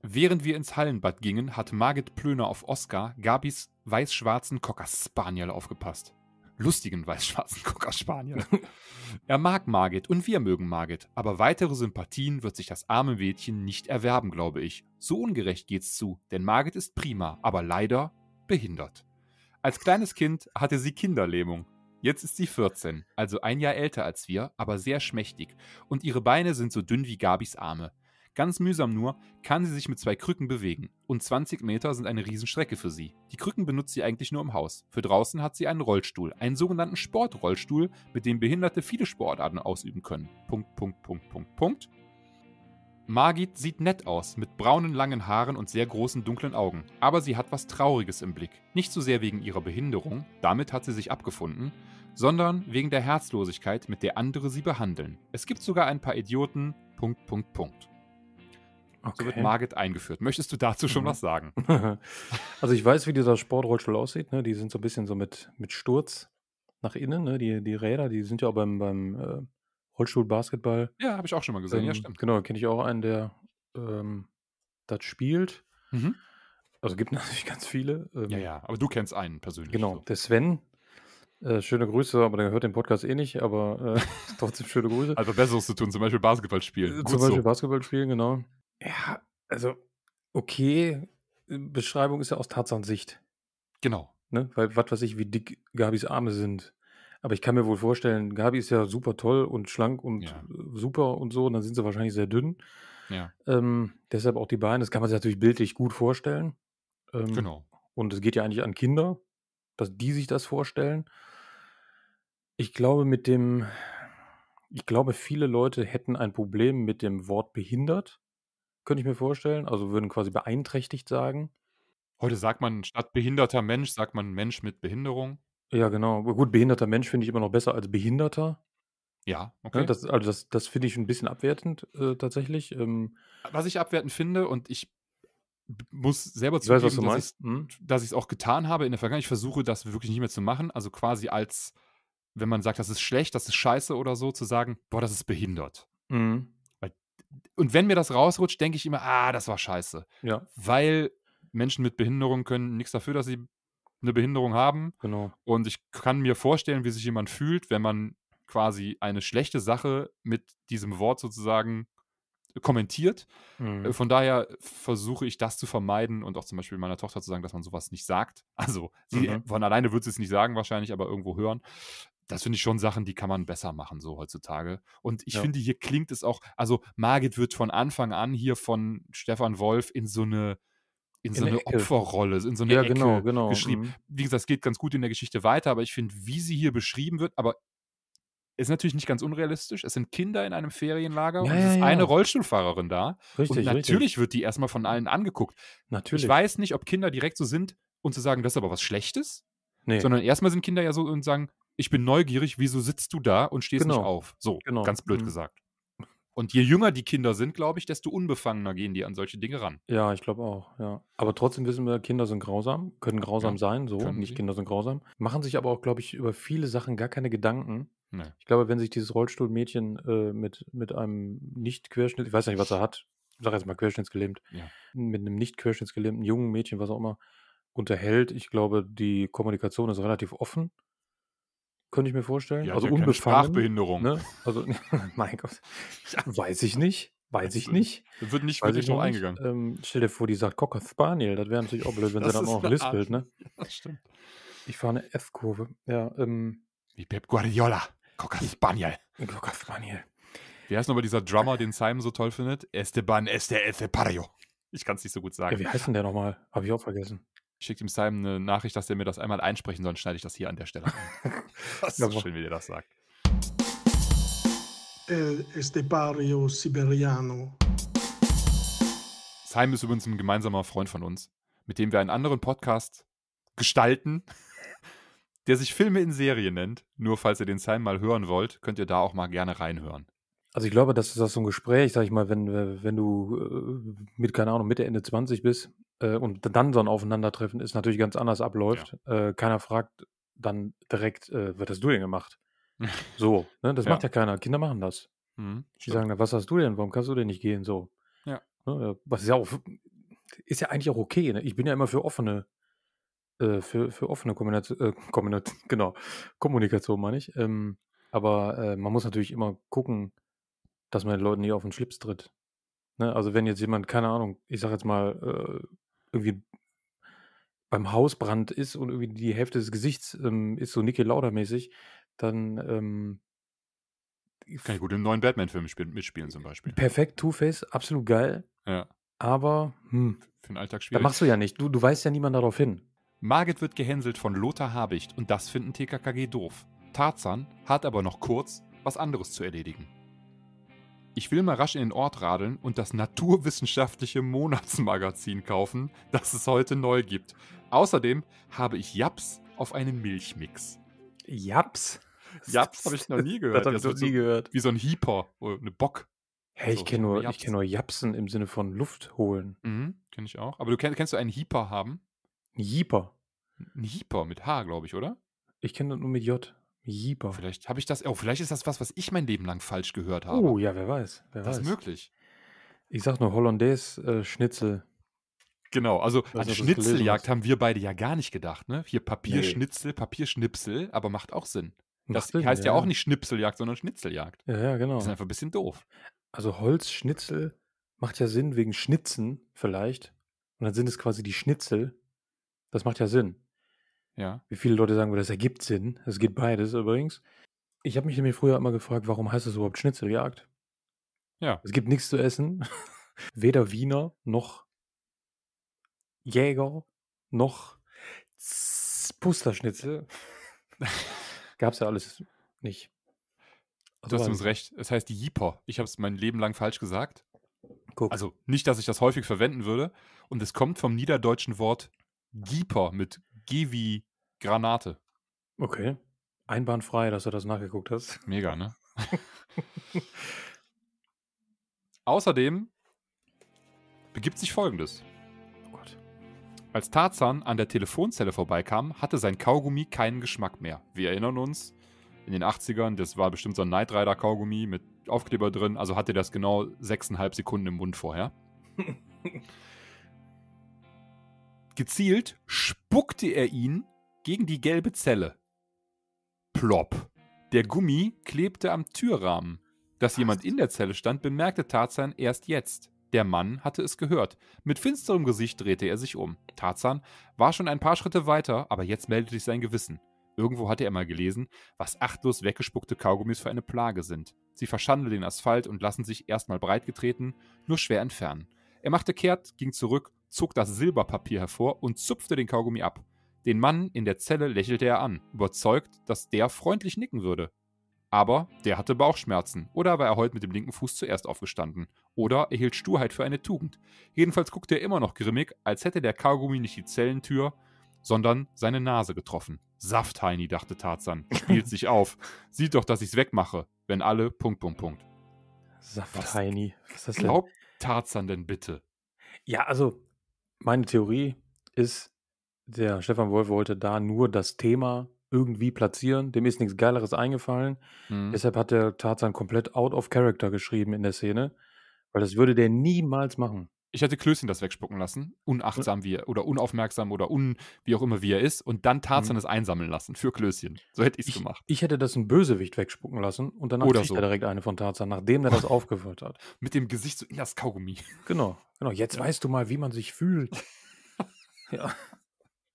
Speaker 1: Während wir ins Hallenbad gingen, hat Margit Plöner auf Oscar Gabis weiß-schwarzen Cocker Spaniel aufgepasst. Lustigen weiß-schwarzen Cocker Spaniel. er mag Margit und wir mögen Margit, aber weitere Sympathien wird sich das arme Mädchen nicht erwerben, glaube ich. So ungerecht geht's zu, denn Margit ist prima, aber leider behindert. Als kleines Kind hatte sie Kinderlähmung. Jetzt ist sie 14, also ein Jahr älter als wir, aber sehr schmächtig. Und ihre Beine sind so dünn wie Gabis Arme. Ganz mühsam nur kann sie sich mit zwei Krücken bewegen. Und 20 Meter sind eine Riesenstrecke für sie. Die Krücken benutzt sie eigentlich nur im Haus. Für draußen hat sie einen Rollstuhl, einen sogenannten Sportrollstuhl, mit dem Behinderte viele Sportarten ausüben können. Punkt, Punkt, Punkt, Punkt, Punkt. Margit sieht nett aus, mit braunen langen Haaren und sehr großen dunklen Augen, aber sie hat was Trauriges im Blick. Nicht so sehr wegen ihrer Behinderung, damit hat sie sich abgefunden, sondern wegen der Herzlosigkeit, mit der andere sie behandeln. Es gibt sogar ein paar Idioten. Punkt, Punkt, Punkt. Okay. So wird Margit eingeführt. Möchtest du dazu schon mhm. was sagen?
Speaker 2: also ich weiß, wie dieser Sportrollstuhl aussieht. Ne? Die sind so
Speaker 1: ein bisschen so mit,
Speaker 2: mit Sturz nach innen. Ne? Die, die Räder, die sind ja auch beim, beim äh, Rollstuhl-Basketball. Ja, habe ich auch schon mal gesehen. Ähm, ja, stimmt. Genau, kenne ich auch einen, der ähm, das spielt. Mhm. Also gibt natürlich ganz viele. Ähm, ja, ja, aber du kennst einen persönlich. Genau, so. der Sven. Äh, schöne Grüße, aber der hört den Podcast eh nicht, aber äh, trotzdem schöne Grüße. Also
Speaker 1: Besseres zu tun, zum Beispiel Basketball spielen. Äh, zum Beispiel so. Basketball spielen, genau.
Speaker 2: Ja, also okay, äh, Beschreibung ist ja aus Tatsachen Sicht. Genau. Ne? Weil, was weiß ich, wie dick Gabis Arme sind. Aber ich kann mir wohl vorstellen, Gabi ist ja super toll und schlank und ja. Äh, super und so, und dann sind sie wahrscheinlich sehr dünn. Ja. Ähm, deshalb auch die Beine, das kann man sich natürlich bildlich gut vorstellen. Ähm, genau. Und es geht ja eigentlich an Kinder, dass die sich das vorstellen. Ich glaube, mit dem, ich glaube, viele Leute hätten ein Problem mit dem Wort behindert, könnte ich mir vorstellen. Also würden quasi
Speaker 1: beeinträchtigt sagen. Heute sagt man statt behinderter Mensch, sagt man Mensch mit Behinderung.
Speaker 2: Ja, genau. gut, behinderter Mensch finde ich immer noch besser als Behinderter. Ja, ne, okay. Ja, das, also das,
Speaker 1: das finde ich ein bisschen abwertend äh, tatsächlich. Ähm, was ich abwertend finde und ich muss selber zugeben, weiß, dass ich hm? es auch getan habe in der Vergangenheit. Ich versuche das wirklich nicht mehr zu machen. Also quasi als, wenn man sagt, das ist schlecht, das ist scheiße oder so, zu sagen, boah, das ist behindert. Mhm. Weil, und wenn mir das rausrutscht, denke ich immer, ah, das war scheiße. Ja. Weil Menschen mit Behinderung können nichts dafür, dass sie eine Behinderung haben. Genau. Und ich kann mir vorstellen, wie sich jemand fühlt, wenn man quasi eine schlechte Sache mit diesem Wort sozusagen kommentiert. Mhm. Äh, von daher versuche ich das zu vermeiden und auch zum Beispiel meiner Tochter zu sagen, dass man sowas nicht sagt. Also sie, mhm. von alleine wird sie es nicht sagen wahrscheinlich, aber irgendwo hören. Das finde ich schon Sachen, die kann man besser machen, so heutzutage. Und ich ja. finde, hier klingt es auch, also Margit wird von Anfang an hier von Stefan Wolf in so eine in, in so eine Ecke. Opferrolle, in so eine ja, Ecke genau, genau. geschrieben. Mhm. Wie gesagt, es geht ganz gut in der Geschichte weiter, aber ich finde, wie sie hier beschrieben wird, aber ist natürlich nicht ganz unrealistisch. Es sind Kinder in einem Ferienlager ja, und es ist ja. eine Rollstuhlfahrerin da. Richtig, und natürlich richtig. wird die erstmal von allen angeguckt. Natürlich. Ich weiß nicht, ob Kinder direkt so sind und zu sagen, das ist aber was Schlechtes, nee. sondern erstmal sind Kinder ja so und sagen, ich bin neugierig, wieso sitzt du da und stehst genau. nicht auf? So, genau. ganz blöd mhm. gesagt. Und je jünger die Kinder sind, glaube ich, desto unbefangener gehen die an solche Dinge ran.
Speaker 2: Ja, ich glaube auch, ja. Aber trotzdem wissen wir, Kinder sind grausam, können grausam ja, sein, so, nicht sie. Kinder sind grausam. Machen sich aber auch, glaube ich, über viele Sachen gar keine Gedanken. Nee. Ich glaube, wenn sich dieses Rollstuhlmädchen äh, mit, mit einem Nicht-Querschnitt, ich weiß nicht, was er hat, ich sag jetzt mal querschnittsgelähmt, ja. mit einem nicht querschnittsgelähmten jungen Mädchen, was auch immer, unterhält, ich glaube, die Kommunikation ist relativ offen. Könnte ich mir vorstellen. Die also ja unbefangen. Sprachbehinderung. Ne? Also, mein Gott. Weiß ich nicht. Weiß ich nicht. Das wird nicht wirklich drauf eingegangen. Ähm, stell dir vor, die sagt Cocker Spaniel. Das wäre natürlich auch blöd, wenn sie dann auch noch lispelt, ne? Ja, stimmt. Ich fahre eine F-Kurve. Ja, ähm, Wie Pep Guardiola. Cocker Spaniel. Cocker Spaniel.
Speaker 1: Wie heißt nochmal dieser Drummer, den Simon so toll findet? Esteban Este Pario. Ich kann es nicht so gut sagen. Ja, wie heißt denn der nochmal? Habe ich auch vergessen schickt ihm Simon eine Nachricht, dass er mir das einmal einsprechen soll, schneide ich das hier an der Stelle ein. das ist so schön, wie der das sagt.
Speaker 4: El äh, Estepario Siberiano.
Speaker 1: Simon ist übrigens ein gemeinsamer Freund von uns, mit dem wir einen anderen Podcast gestalten, der sich Filme in Serie nennt. Nur falls ihr den Simon mal hören wollt, könnt ihr da auch mal gerne reinhören.
Speaker 2: Also ich glaube, das ist das so ein Gespräch, sag ich mal, wenn, wenn du äh, mit, keine Ahnung, Mitte, Ende 20 bist äh, und dann so ein Aufeinandertreffen ist natürlich ganz anders abläuft. Ja. Äh, keiner fragt dann direkt, äh, was hast du denn gemacht? so, ne? das ja. macht ja keiner. Kinder machen das. Mhm, die sagen was hast du denn? Warum kannst du denn nicht gehen? So. Ja. Ne? Was ist ja auch, ist ja eigentlich auch okay. Ne? Ich bin ja immer für offene, äh, für, für offene Kombination, äh, Kombination genau, Kommunikation meine ich. Ähm, aber äh, man muss natürlich immer gucken, dass man den Leuten nicht auf den Schlips tritt. Ne, also wenn jetzt jemand, keine Ahnung, ich sag jetzt mal, äh, irgendwie beim Hausbrand ist und irgendwie die Hälfte des Gesichts ähm, ist so Nicky Lauder-mäßig, dann ähm,
Speaker 1: kann ich gut im neuen Batman-Film mitspielen zum Beispiel.
Speaker 2: Perfekt, Two-Face, absolut geil. Ja. Aber hm, für den Alltag schwierig. Das machst du ja nicht. Du, du weißt ja niemand darauf hin.
Speaker 1: Margit wird gehänselt von Lothar Habicht und das finden TKKG doof. Tarzan hat aber noch kurz was anderes zu erledigen. Ich will mal rasch in den Ort radeln und das naturwissenschaftliche Monatsmagazin kaufen, das es heute neu gibt. Außerdem habe ich Japs auf einem Milchmix. Japs? Japs habe ich noch nie gehört. Das habe ich noch nie gehört. Wie so ein Hieper, äh, eine Bock. Hey, ich kenne nur, kenn
Speaker 2: nur Japsen im Sinne von Luft holen. Mhm,
Speaker 1: kenne ich auch. Aber du kennst, kennst du einen Hieper haben? Ein Hieper. Ein Hieper mit H, glaube ich, oder? Ich kenne das nur mit J. Jieper. Vielleicht habe ich das. Oh, vielleicht ist das was, was ich mein Leben lang falsch gehört habe. Oh, ja, wer weiß. Wer das weiß. ist möglich.
Speaker 2: Ich sag nur Hollandaise-Schnitzel.
Speaker 1: Äh, genau, also an Schnitzeljagd haben wir beide ja gar nicht gedacht, ne? Hier Papierschnitzel, nee. Papierschnipsel, aber macht auch Sinn. Das Sinn, heißt ja, ja, auch nicht Schnipseljagd, sondern Schnitzeljagd.
Speaker 2: Ja, ja, genau. Das ist einfach ein bisschen doof. Also Holzschnitzel macht ja Sinn wegen Schnitzen vielleicht. Und dann sind es quasi die Schnitzel. Das macht ja Sinn. Ja. Wie viele Leute sagen, das ergibt Sinn. Es geht beides übrigens. Ich habe mich nämlich früher immer gefragt, warum heißt es überhaupt Schnitzeljagd? Ja. Es gibt nichts zu essen. Weder Wiener noch Jäger noch Pusterschnitzel.
Speaker 1: Gab es ja alles nicht. Also du hast uns recht. Es heißt Jeeper. Ich habe es mein Leben lang falsch gesagt. Guck. Also nicht, dass ich das häufig verwenden würde. Und es kommt vom niederdeutschen Wort Jeeper mit G wie Granate. Okay. Einbahnfrei, dass du das nachgeguckt hast. Mega, ne? Außerdem begibt sich Folgendes. Oh Gott. Als Tarzan an der Telefonzelle vorbeikam, hatte sein Kaugummi keinen Geschmack mehr. Wir erinnern uns, in den 80ern, das war bestimmt so ein Knight Rider Kaugummi mit Aufkleber drin, also hatte das genau 6,5 Sekunden im Mund vorher. Gezielt spuckte er ihn gegen die gelbe Zelle. Plopp. Der Gummi klebte am Türrahmen. Dass jemand in der Zelle stand, bemerkte Tarzan erst jetzt. Der Mann hatte es gehört. Mit finsterem Gesicht drehte er sich um. Tarzan war schon ein paar Schritte weiter, aber jetzt meldete sich sein Gewissen. Irgendwo hatte er mal gelesen, was achtlos weggespuckte Kaugummis für eine Plage sind. Sie verschandeln den Asphalt und lassen sich erstmal breitgetreten, nur schwer entfernen. Er machte kehrt, ging zurück, zog das Silberpapier hervor und zupfte den Kaugummi ab. Den Mann in der Zelle lächelte er an, überzeugt, dass der freundlich nicken würde. Aber der hatte Bauchschmerzen oder war er heute mit dem linken Fuß zuerst aufgestanden oder er hielt Sturheit für eine Tugend. Jedenfalls guckte er immer noch grimmig, als hätte der Kaugummi nicht die Zellentür, sondern seine Nase getroffen. Saft, Heini, dachte Tarzan, spielt sich auf. Sieht doch, dass ich's wegmache, wenn alle. Punkt, Punkt, Punkt. Saft, Was Heini. Was ist das glaubt Tarzan denn bitte?
Speaker 2: Ja, also, meine Theorie ist, der Stefan Wolf wollte da nur das Thema irgendwie platzieren. Dem ist nichts Geileres eingefallen. Mhm. Deshalb hat der Tarzan komplett out of character
Speaker 1: geschrieben in der Szene, weil das würde der niemals machen. Ich hätte Klößchen das wegspucken lassen, unachtsam wie er, oder unaufmerksam oder un, wie auch immer wie er ist, und dann Tarzan mhm. es einsammeln lassen für Klößchen. So hätte ich es gemacht.
Speaker 2: Ich hätte das einen Bösewicht wegspucken lassen und danach oder kriegt so. er
Speaker 1: direkt eine von Tarzan, nachdem
Speaker 2: er das aufgeführt hat. Mit dem Gesicht so in das Kaugummi. Genau, genau. Jetzt ja. weißt du mal, wie man sich fühlt.
Speaker 1: ja.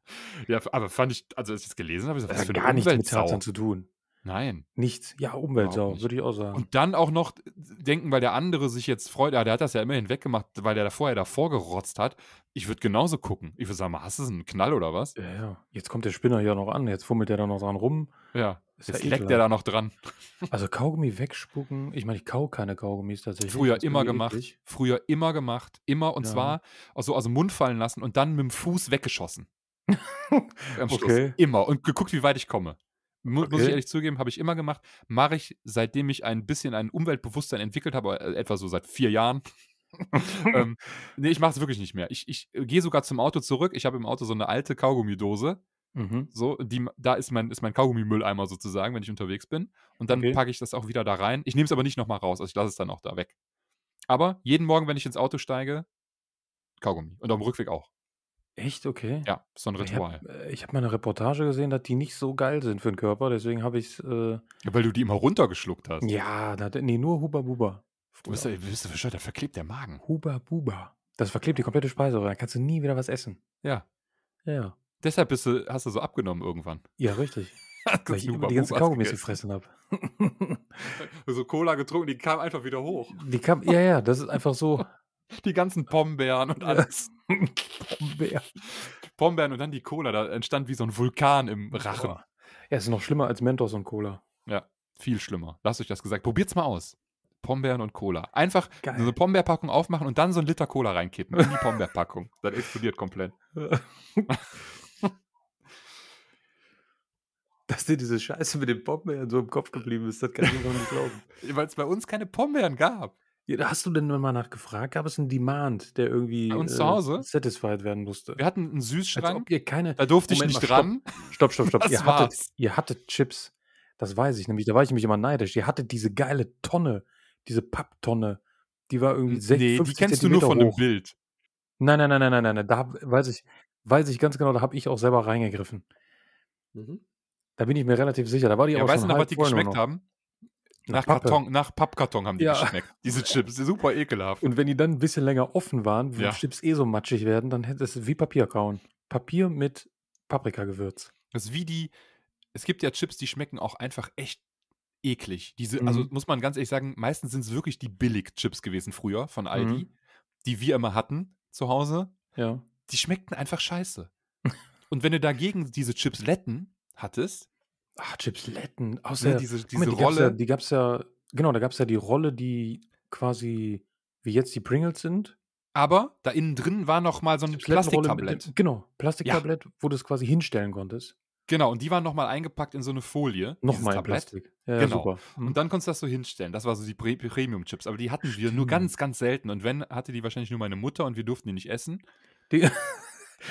Speaker 1: Ja, aber fand ich, also als ich es gelesen habe, ich gesagt, das hat gar nichts mit Tarzan zu
Speaker 2: tun. Nein. Nichts. Ja, Umweltsau, würde ich auch sagen.
Speaker 1: Und dann auch noch äh, denken, weil der andere sich jetzt freut, ja, ah, der hat das ja immerhin weggemacht, weil der da vorher davor gerotzt hat. Ich würde genauso gucken. Ich würde sagen, hast du einen Knall oder was? Ja, ja.
Speaker 2: Jetzt kommt der Spinner hier noch an, jetzt fummelt der da noch
Speaker 1: dran rum. Ja. Ist jetzt ja eh leckt der da noch dran.
Speaker 2: Also Kaugummi wegspucken. Ich meine, ich kau keine
Speaker 1: Kaugummis tatsächlich. Früher immer eh gemacht. Eklig. Früher immer gemacht. Immer und ja. zwar so aus dem Mund fallen lassen und dann mit dem Fuß weggeschossen. Am Schluss. Okay. Immer. Und geguckt, wie weit ich komme. Mu okay. Muss ich ehrlich zugeben, habe ich immer gemacht. Mache ich, seitdem ich ein bisschen ein Umweltbewusstsein entwickelt habe, äh, etwa so seit vier Jahren. ähm, nee, ich mache es wirklich nicht mehr. Ich, ich äh, gehe sogar zum Auto zurück. Ich habe im Auto so eine alte Kaugummidose. Mhm. So, die, da ist mein, ist mein Kaugummimülleimer sozusagen, wenn ich unterwegs bin. Und dann okay. packe ich das auch wieder da rein. Ich nehme es aber nicht nochmal raus. Also ich lasse es dann auch da weg. Aber jeden Morgen, wenn ich ins Auto steige, Kaugummi. Und am Rückweg auch. Echt? Okay. Ja, so ein Ich Ritual. habe äh,
Speaker 2: ich hab mal eine Reportage gesehen, dass die nicht so geil sind für den Körper, deswegen habe ich es. Äh, Ja, weil du die immer runtergeschluckt hast. ja, na, nee, nur Huba Buba. Du bist, Früher. du da verklebt der Magen.
Speaker 1: Huba Buba.
Speaker 2: Das verklebt die komplette Speiseröhre, da kannst du nie wieder was essen.
Speaker 1: Ja. Ja. Deshalb bist du, hast du so abgenommen irgendwann. Ja, richtig. Weil ich die ganze Bubas Kaugummis gegessen. gefressen habe. So Cola getrunken, die kam einfach wieder hoch.
Speaker 2: Die kam, ja, ja, das ist einfach so.
Speaker 1: die ganzen Pombeeren und alles. Pombeeren. Pombeeren und dann die Cola. Da entstand wie so ein Vulkan im Rachen. Boah.
Speaker 2: Ja, es ist noch schlimmer als Mentos und Cola.
Speaker 1: Ja, viel schlimmer. Lass euch das gesagt. Probiert's mal aus. Pombeeren und Cola. Einfach Geil. so eine Pombeerpackung aufmachen und dann so ein Liter Cola reinkippen in die Pombeerpackung. Dann explodiert komplett.
Speaker 2: Dass dir diese Scheiße mit den Pombeeren so im Kopf geblieben ist, das kann ich mir noch nicht glauben.
Speaker 1: Weil es bei uns keine Pombeeren
Speaker 2: gab. Hast du denn mal nachgefragt? Gab es einen Demand, der irgendwie Bei uns zu äh, Hause? satisfied werden musste? Wir hatten einen Süßschrank. Ob ihr keine, da durfte Moment, ich nicht dran. Stopp, stopp, stopp. stopp. Ihr, hattet, ihr hattet Chips. Das weiß ich nämlich. Da war ich nämlich immer neidisch. Ihr hattet diese geile Tonne, diese Papptonne. Die war irgendwie nee, 60 die kennst Zentimeter du nur von hoch. dem Bild. Nein, nein, nein, nein, nein, nein. Da weiß ich, weiß ich ganz genau, da habe ich auch selber reingegriffen. Mhm. Da bin ich mir relativ sicher. Da war die ja, auch weißt schon du, was die geschmeckt haben?
Speaker 1: Nach, Pappe. Karton, nach Pappkarton haben die ja. geschmeckt. Diese Chips, super ekelhaft.
Speaker 2: Und wenn die dann ein bisschen länger offen waren, wenn ja. Chips eh so matschig werden, dann
Speaker 1: hätte es wie Papier kauen. Papier mit Paprikagewürz. Das ist wie die, es gibt ja Chips, die schmecken auch einfach echt eklig. Diese, also mhm. also muss man ganz ehrlich sagen, meistens sind es wirklich die Billig-Chips gewesen früher von Aldi, mhm. die wir immer hatten zu Hause. Ja. Die schmeckten einfach scheiße. Und wenn du dagegen diese Chips letten hattest, Ach, Chips Letten. Außer, ne, diese, diese Moment, die Rolle. Gab's ja, die
Speaker 2: gab es ja, genau, da gab es ja die Rolle, die quasi wie jetzt die Pringles sind.
Speaker 1: Aber da innen drin war noch mal so ein Plastiktablett.
Speaker 2: Genau, Plastiktablett, ja. wo du es quasi hinstellen konntest.
Speaker 1: Genau, und die waren nochmal eingepackt in so eine Folie. Nochmal Plastik. Ja, genau. Mhm. Und dann konntest du das so hinstellen. Das war so die Pre Premium-Chips. Aber die hatten wir nur ganz, ganz selten. Und wenn, hatte die wahrscheinlich nur meine Mutter und wir durften die nicht essen. Die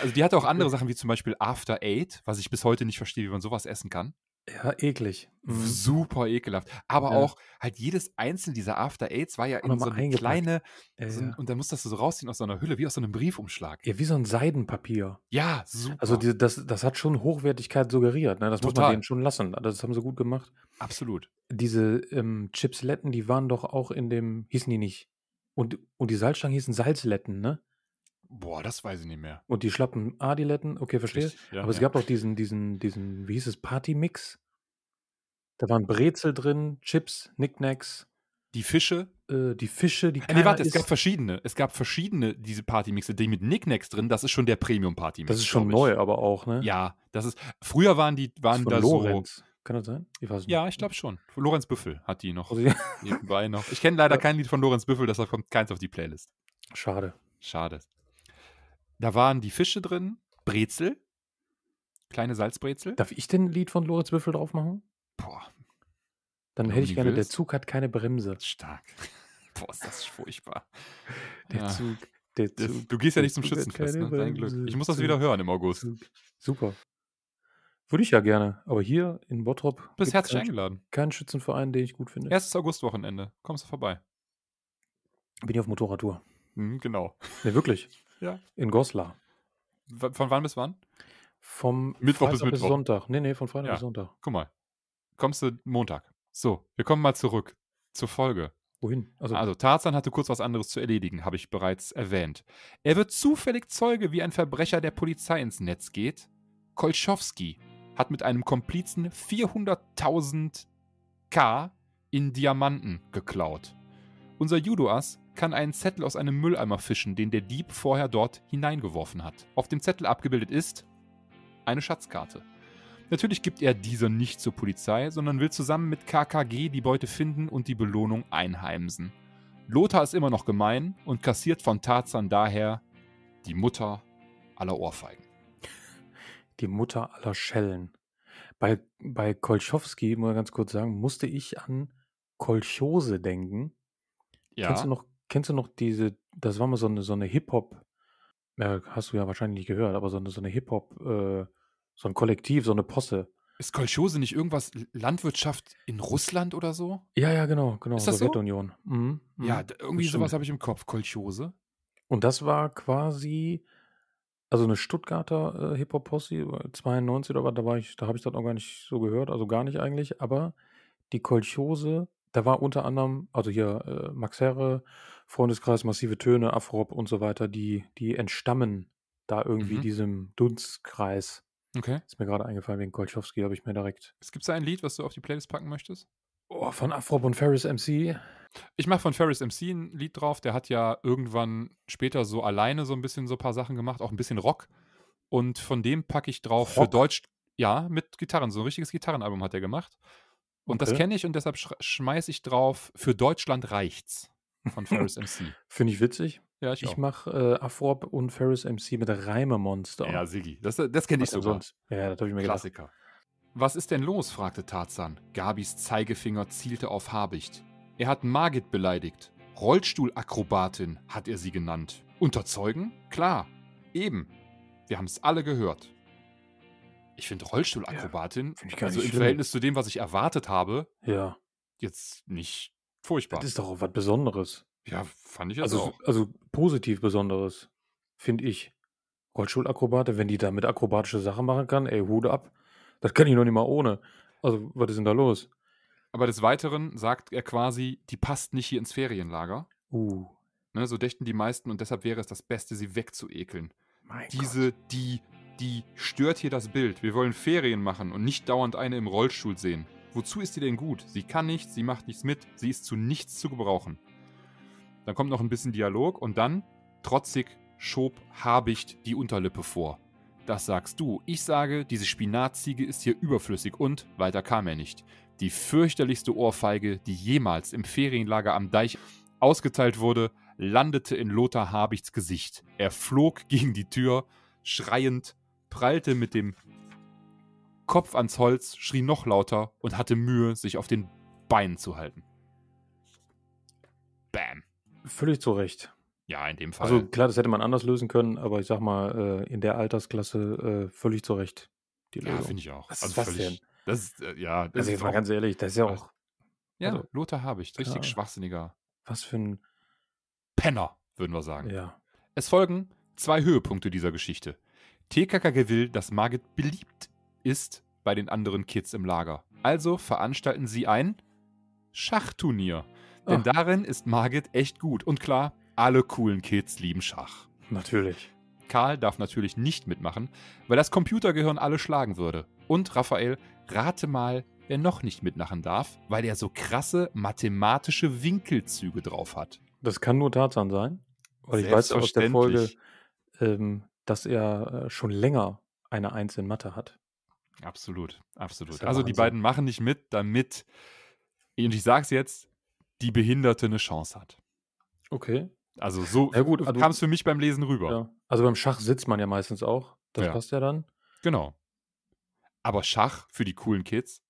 Speaker 1: also die hatte auch andere Sachen, wie zum Beispiel After Eight, was ich bis heute nicht verstehe, wie man sowas essen kann. Ja, eklig. Mhm. Super ekelhaft. Aber ja. auch halt jedes einzelne dieser After Aids war ja in so eine kleine, ja, so, ja. und dann musstest du so rausziehen aus so einer Hülle, wie aus so einem Briefumschlag. Ja, wie so ein Seidenpapier.
Speaker 2: Ja, also super. Also die, das, das hat schon Hochwertigkeit suggeriert, ne? das Total. muss man denen schon lassen. Also das haben sie gut gemacht. Absolut. Diese ähm, Chipsletten, die waren doch auch in dem, hießen die nicht? Und, und die Salzstangen hießen Salzletten, ne?
Speaker 1: Boah, das weiß ich nicht mehr.
Speaker 2: Und die schlappen Adiletten, okay, verstehe. Richtig, ja, Aber ja. es gab auch diesen, diesen, diesen, wie hieß es, Party-Mix. Da waren Brezel drin, Chips, Knickknacks. Die Fische? Äh, die Fische, die äh, Nee, warte, es gab
Speaker 1: verschiedene. Es gab verschiedene, diese Partymixe. Die mit Knickknacks drin, das ist schon der Premium-Party-Mix. Das ist schon neu, aber auch, ne? Ja, das ist. Früher waren die, waren das da Lorenz. so. Kann das sein? Ich ja, ich glaube schon. Lorenz Büffel hat die noch. Also, nebenbei noch. Ich kenne leider ja. kein Lied von Lorenz Büffel, deshalb kommt keins auf die Playlist. Schade. Schade. Da waren die Fische drin, Brezel, kleine Salzbrezel. Darf
Speaker 2: ich denn ein Lied von Lorenz Büffel drauf machen? Boah.
Speaker 1: Dann hätte ich gerne, willst.
Speaker 2: der Zug hat keine Bremse. Stark. Boah, ist das furchtbar. Der ja. Ah. Zug. Der Zug du gehst ja nicht zum Schützenfest, ne? Dein Glück. Ich muss das wieder hören im August. Super. Würde ich ja gerne, aber hier in Bottrop. bist herzlich halt keinen, eingeladen. Kein Schützenverein, den ich gut finde. Erstes Augustwochenende. Kommst du vorbei? Bin ich auf Motorradtour. Mhm, genau. Ne, wirklich. Ja. In Goslar.
Speaker 1: Von wann bis wann? Vom Mittwoch Freitag bis Mittwoch. Bis Sonntag. Nee, nee, von Freitag ja. bis Sonntag. Guck mal. Kommst du Montag. So, wir kommen mal zurück zur Folge. Wohin? Also, also Tarzan hatte kurz was anderes zu erledigen, habe ich bereits erwähnt. Er wird zufällig Zeuge, wie ein Verbrecher der Polizei ins Netz geht. Kolschowski hat mit einem Komplizen 400.000 K in Diamanten geklaut. Unser Judoas kann einen Zettel aus einem Mülleimer fischen, den der Dieb vorher dort hineingeworfen hat. Auf dem Zettel abgebildet ist eine Schatzkarte. Natürlich gibt er diese nicht zur Polizei, sondern will zusammen mit KKG die Beute finden und die Belohnung einheimsen. Lothar ist immer noch gemein und kassiert von Tarzan daher die Mutter aller Ohrfeigen. Die Mutter aller Schellen. Bei,
Speaker 2: bei Kolchowski, muss ich ganz kurz sagen, musste ich an Kolchose denken. Ja. Kennst du noch Kennst du noch diese, das war mal so eine, so eine Hip-Hop, äh, hast du ja wahrscheinlich nicht gehört, aber so eine, so eine Hip-Hop, äh, so ein Kollektiv, so eine Posse.
Speaker 1: Ist Kolchose nicht irgendwas Landwirtschaft in Russland oder so?
Speaker 2: Ja, ja, genau, genau. Ist das Sowjetunion. So? Mhm, mhm. Ja, irgendwie sowas habe ich im Kopf, Kolchose. Und das war quasi, also eine Stuttgarter äh, Hip-Hop-Posse, 92 äh, oder was, da war ich, da habe ich das auch gar nicht so gehört, also gar nicht eigentlich, aber die Kolchose, da war unter anderem, also hier äh, Max Herre, Freundeskreis, massive Töne, Afrop und so weiter, die, die entstammen da irgendwie mhm. diesem Dunstkreis. Okay. Ist mir gerade eingefallen, wegen Kolchowski habe ich mir direkt.
Speaker 1: Es gibt da ein Lied, was du auf die Playlist packen möchtest? Oh, von Afrop
Speaker 2: und Ferris MC.
Speaker 1: Ich mache von Ferris MC ein Lied drauf. Der hat ja irgendwann später so alleine so ein bisschen so ein paar Sachen gemacht, auch ein bisschen Rock. Und von dem packe ich drauf Rock? für Deutsch, ja, mit Gitarren. So ein richtiges Gitarrenalbum hat er gemacht. Und okay. das kenne ich und deshalb schmeiße ich drauf, für Deutschland reicht's
Speaker 2: von Ferris MC. Finde ich witzig. Ja, ich, ich mache äh, Afrop und Ferris MC mit Reimemonster. Ja, Sigi, Das, das kenne ich sogar. Sonst? Ja, das habe ich mir Klassiker.
Speaker 1: gedacht. Klassiker. Was ist denn los? fragte Tarzan. Gabis Zeigefinger zielte auf Habicht. Er hat Margit beleidigt. Rollstuhlakrobatin hat er sie genannt. Unterzeugen? Klar. Eben. Wir haben es alle gehört. Ich finde Rollstuhlakrobatin, ja, find also im schlimm. Verhältnis zu dem, was ich erwartet habe, ja. jetzt nicht Furchtbar. Das ist doch auch was
Speaker 2: Besonderes. Ja, fand ich also, auch. Also positiv Besonderes, finde ich. Rollstuhlakrobate, wenn die damit akrobatische Sachen machen kann, ey, Hude ab. Das kann ich noch nicht mal ohne. Also, was ist denn da los?
Speaker 1: Aber des Weiteren sagt er quasi, die passt nicht hier ins Ferienlager. Uh. Ne, so dächten die meisten und deshalb wäre es das Beste, sie wegzuekeln. Mein Diese, Gott. die, die stört hier das Bild. Wir wollen Ferien machen und nicht dauernd eine im Rollstuhl sehen. Wozu ist sie denn gut? Sie kann nichts, sie macht nichts mit, sie ist zu nichts zu gebrauchen. Dann kommt noch ein bisschen Dialog und dann, trotzig, schob Habicht die Unterlippe vor. Das sagst du. Ich sage, diese Spinatziege ist hier überflüssig und weiter kam er nicht. Die fürchterlichste Ohrfeige, die jemals im Ferienlager am Deich ausgeteilt wurde, landete in Lothar Habichts Gesicht. Er flog gegen die Tür, schreiend, prallte mit dem Kopf ans Holz, schrie noch lauter und hatte Mühe, sich auf den Beinen zu halten. Bam. Völlig zu Recht. Ja, in dem also Fall. Also klar, das hätte man anders lösen können, aber ich sag
Speaker 2: mal, äh, in der Altersklasse äh, völlig zu Recht. Die Lösung. Ja, finde ich auch. Was also ist das völlig, denn?
Speaker 1: Das ist, äh, ja, das also jetzt mal ganz ehrlich, das ist ja also auch. Ja, also, Lothar ich. richtig ja, schwachsinniger. Was für ein Penner, würden wir sagen. Ja. Es folgen zwei Höhepunkte dieser Geschichte. TKKG will, dass Margit beliebt ist bei den anderen Kids im Lager. Also veranstalten sie ein Schachturnier. Ah. Denn Ach. darin ist Margit echt gut. Und klar, alle coolen Kids lieben Schach. Natürlich. Karl darf natürlich nicht mitmachen, weil das Computergehirn alle schlagen würde. Und Raphael, rate mal, wer noch nicht mitmachen darf, weil er so krasse mathematische Winkelzüge drauf hat. Das kann nur Tarzan sein,
Speaker 2: weil ich weiß aus der Folge, ähm, dass
Speaker 1: er äh, schon länger eine Eins in Mathe hat. Absolut, absolut. also Wahnsinn. die beiden machen nicht mit, damit, und ich sage es jetzt, die Behinderte eine Chance hat. Okay. Also so ja also, kam es für mich beim Lesen rüber. Ja. Also beim Schach sitzt man ja meistens auch. Das ja. passt ja dann. Genau. Aber Schach für die coolen Kids?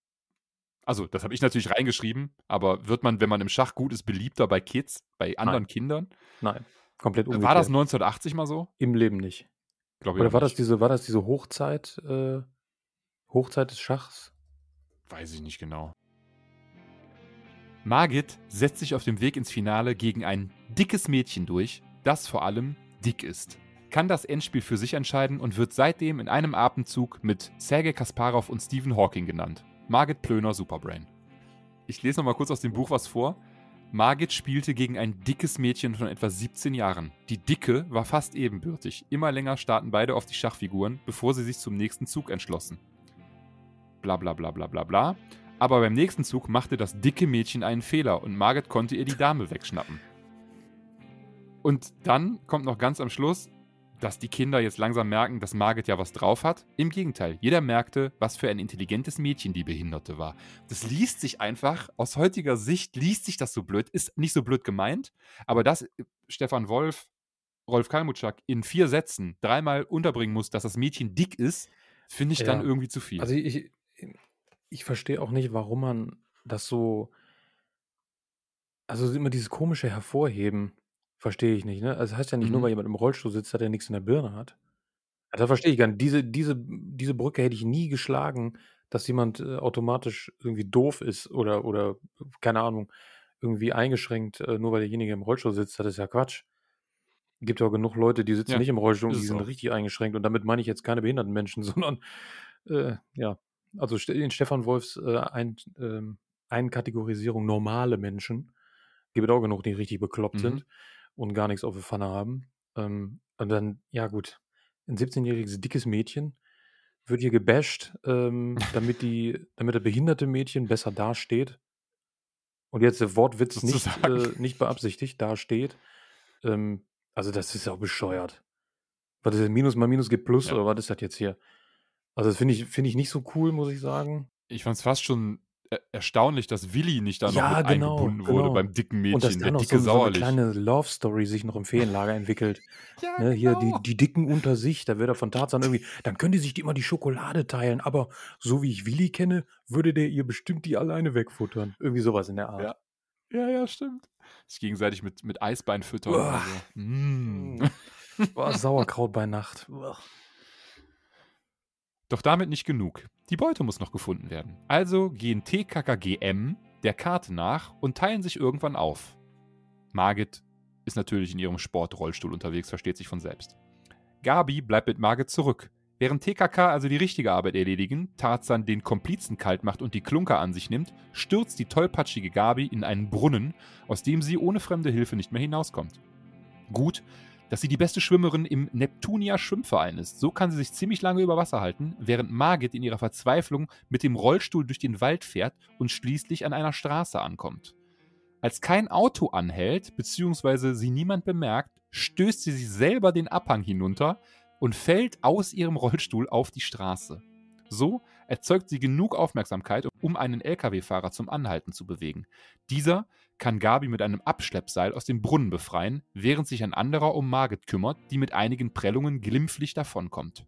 Speaker 1: Also, das habe ich natürlich reingeschrieben, aber wird man, wenn man im Schach gut ist, beliebter bei Kids, bei anderen Nein. Kindern? Nein, komplett umgekehrt. War das 1980 mal so? Im Leben nicht. Glaube ich Oder war nicht. das
Speaker 2: diese, war das diese Hochzeit? Äh Hochzeit des Schachs?
Speaker 1: Weiß ich nicht genau. Margit setzt sich auf dem Weg ins Finale gegen ein dickes Mädchen durch, das vor allem dick ist. Kann das Endspiel für sich entscheiden und wird seitdem in einem Abendzug mit Sergei Kasparov und Stephen Hawking genannt. Margit Plöner Superbrain. Ich lese nochmal kurz aus dem Buch was vor. Margit spielte gegen ein dickes Mädchen von etwa 17 Jahren. Die Dicke war fast ebenbürtig. Immer länger starten beide auf die Schachfiguren, bevor sie sich zum nächsten Zug entschlossen bla bla bla bla bla bla. Aber beim nächsten Zug machte das dicke Mädchen einen Fehler und Margaret konnte ihr die Dame wegschnappen. Und dann kommt noch ganz am Schluss, dass die Kinder jetzt langsam merken, dass Margit ja was drauf hat. Im Gegenteil, jeder merkte, was für ein intelligentes Mädchen die Behinderte war. Das liest sich einfach, aus heutiger Sicht liest sich das so blöd, ist nicht so blöd gemeint, aber dass Stefan Wolf, Rolf Kalmutschak in vier Sätzen dreimal unterbringen muss, dass das Mädchen dick ist, finde ich ja. dann irgendwie zu viel. Also ich,
Speaker 2: ähm, ich verstehe auch nicht, warum man das so, also immer dieses komische Hervorheben, verstehe ich nicht. Ne? Also das heißt ja nicht mhm. nur, weil jemand im Rollstuhl sitzt, dass er nichts in der Birne hat. Also das verstehe ich gar nicht. Diese, diese, diese Brücke hätte ich nie geschlagen, dass jemand äh, automatisch irgendwie doof ist oder, oder keine Ahnung, irgendwie eingeschränkt, äh, nur weil derjenige im Rollstuhl sitzt, das ist ja Quatsch. Gibt ja genug Leute, die sitzen ja, nicht im Rollstuhl und die sind so. richtig eingeschränkt. Und damit meine ich jetzt keine behinderten Menschen, sondern äh, ja, also in Stefan Wolfs äh, ein, äh, Einkategorisierung normale Menschen gibt auch genug, die richtig bekloppt mhm. sind und gar nichts auf der Pfanne haben. Ähm, und dann, ja gut, ein 17-jähriges dickes Mädchen wird hier gebasht, ähm, damit die, damit das behinderte Mädchen besser dasteht. Und jetzt der Wortwitz nicht, äh, nicht beabsichtigt dasteht. Ähm, also das ist ja bescheuert. Was ist das? Minus mal Minus gibt Plus ja. oder was ist das jetzt hier? Also das finde ich, find ich nicht so cool, muss ich sagen.
Speaker 1: Ich fand es fast schon er erstaunlich, dass Willi nicht da noch ja, mit genau, eingebunden genau. wurde beim dicken Mädchen. Und dass der, der noch dicke so, sauerlich. so eine
Speaker 2: kleine Love-Story sich noch im Ferienlager entwickelt. ja, ne, hier genau. die, die Dicken unter sich, da wird er von Tarzan irgendwie, dann können die sich die immer die Schokolade teilen, aber so wie ich Willi kenne, würde der ihr bestimmt die alleine wegfuttern. Irgendwie sowas in der Art. Ja. Ja, ja, stimmt.
Speaker 1: Sich gegenseitig mit, mit Eisbein füttern. Mm. Boah. Also. Mm. Sauerkraut bei Nacht. Boah. Doch damit nicht genug. Die Beute muss noch gefunden werden. Also gehen TKKGM der Karte nach und teilen sich irgendwann auf. Margit ist natürlich in ihrem Sportrollstuhl unterwegs, versteht sich von selbst. Gabi bleibt mit Margit zurück. Während TKK also die richtige Arbeit erledigen, Tarzan den Komplizen kalt macht und die Klunker an sich nimmt, stürzt die tollpatschige Gabi in einen Brunnen, aus dem sie ohne fremde Hilfe nicht mehr hinauskommt. Gut, dass sie die beste Schwimmerin im Neptunia Schwimmverein ist. So kann sie sich ziemlich lange über Wasser halten, während Margit in ihrer Verzweiflung mit dem Rollstuhl durch den Wald fährt und schließlich an einer Straße ankommt. Als kein Auto anhält, beziehungsweise sie niemand bemerkt, stößt sie sich selber den Abhang hinunter und fällt aus ihrem Rollstuhl auf die Straße. So erzeugt sie genug Aufmerksamkeit, um einen Lkw-Fahrer zum Anhalten zu bewegen. Dieser kann Gabi mit einem Abschleppseil aus dem Brunnen befreien, während sich ein anderer um Margit kümmert, die mit einigen Prellungen glimpflich davonkommt.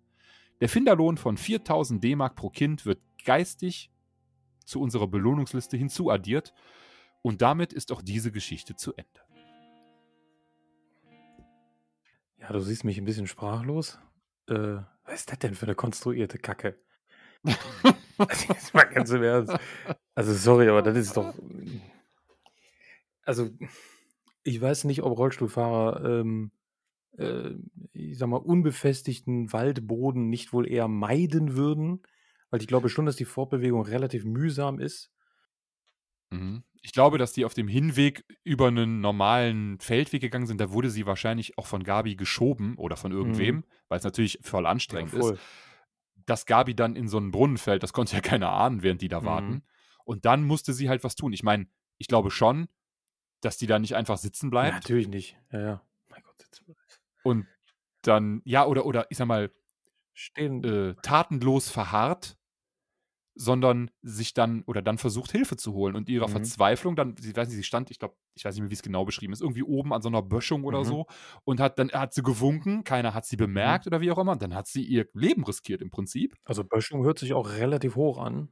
Speaker 1: Der Finderlohn von 4000 D-Mark pro Kind wird geistig zu unserer Belohnungsliste hinzuaddiert und damit ist auch diese Geschichte zu Ende. Ja, du siehst mich ein bisschen sprachlos.
Speaker 2: Äh, was ist das denn für eine konstruierte Kacke? Also, jetzt ganz im Ernst. Also, sorry, aber das ist doch. Also, ich weiß nicht, ob Rollstuhlfahrer, ähm, äh, ich sag mal, unbefestigten Waldboden nicht wohl eher meiden würden, weil ich glaube schon, dass die Fortbewegung relativ mühsam ist.
Speaker 1: Mhm. Ich glaube, dass die auf dem Hinweg über einen normalen Feldweg gegangen sind. Da wurde sie wahrscheinlich auch von Gabi geschoben oder von mhm. irgendwem, mhm. weil es natürlich voll anstrengend ja, ist dass Gabi dann in so einen Brunnen fällt, das konnte ja keiner ahnen, während die da mhm. warten. Mhm. Und dann musste sie halt was tun. Ich meine, ich glaube schon, dass die da nicht einfach sitzen bleibt. Ja, natürlich nicht. Ja, ja. Mein Gott, sitzen bleibt. Und dann, ja, oder, oder ich sag mal, Stehen. Äh, tatenlos verharrt sondern sich dann oder dann versucht, Hilfe zu holen und ihrer mhm. Verzweiflung dann, ich weiß nicht, sie stand, ich glaube, ich weiß nicht mehr, wie es genau beschrieben ist, irgendwie oben an so einer Böschung oder mhm. so und hat dann hat sie gewunken, keiner hat sie mhm. bemerkt mhm. oder wie auch immer, und dann hat sie ihr Leben riskiert im Prinzip. Also Böschung
Speaker 2: hört sich auch relativ hoch an.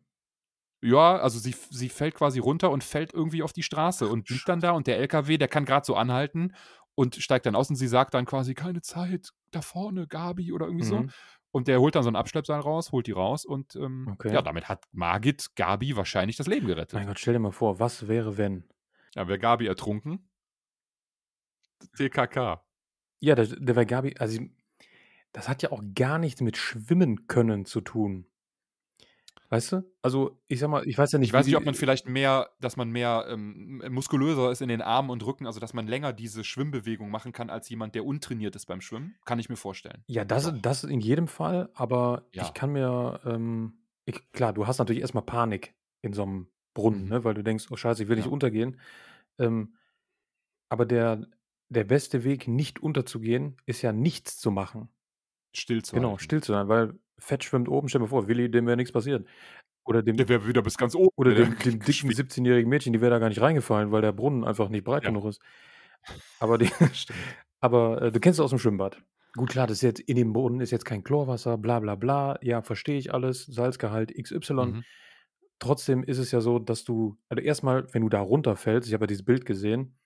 Speaker 1: Ja, also sie, sie fällt quasi runter und fällt irgendwie auf die Straße und liegt dann da und der LKW, der kann gerade so anhalten und steigt dann aus und sie sagt dann quasi keine Zeit, da vorne, Gabi oder irgendwie so. Mhm. Und der holt dann so einen Abschleppseil raus, holt die raus und ähm, okay. ja, damit hat Margit Gabi wahrscheinlich das Leben gerettet. Mein Gott,
Speaker 2: stell dir mal vor, was wäre, wenn?
Speaker 1: Ja, wäre Gabi ertrunken?
Speaker 2: TKK. Ja, der, der wäre Gabi, also das hat ja auch gar nichts mit Schwimmen können zu tun. Weißt du? Also, ich sag mal, ich weiß ja nicht, ich weiß nicht, ob man
Speaker 1: vielleicht mehr, dass man mehr ähm, muskulöser ist in den Armen und Rücken, also dass man länger diese Schwimmbewegung machen kann als jemand, der untrainiert ist beim Schwimmen, kann ich mir vorstellen. Ja, das,
Speaker 2: das in jedem Fall, aber ja. ich kann mir, ähm, ich, klar, du hast natürlich erstmal Panik in so einem Brunnen, mhm. ne, weil du denkst, oh Scheiße, ich will ja. nicht untergehen. Ähm, aber der, der beste Weg, nicht unterzugehen, ist ja nichts zu machen. Still zu sein. Genau, halten. still zu sein, weil Fett schwimmt oben, stell dir vor, Willi, dem wäre nichts passiert. Oder dem, der wäre wieder bis ganz oben. Oder dem, dem dicken 17-jährigen Mädchen, die wäre da gar nicht reingefallen, weil der Brunnen einfach nicht breit ja. genug ist. Aber, die, aber äh, du kennst es aus dem Schwimmbad. Gut, klar, das ist jetzt in dem Boden ist jetzt kein Chlorwasser, bla bla bla. Ja, verstehe ich alles. Salzgehalt XY. Mhm. Trotzdem ist es ja so, dass du, also erstmal, wenn du da runterfällst, ich habe ja dieses Bild gesehen,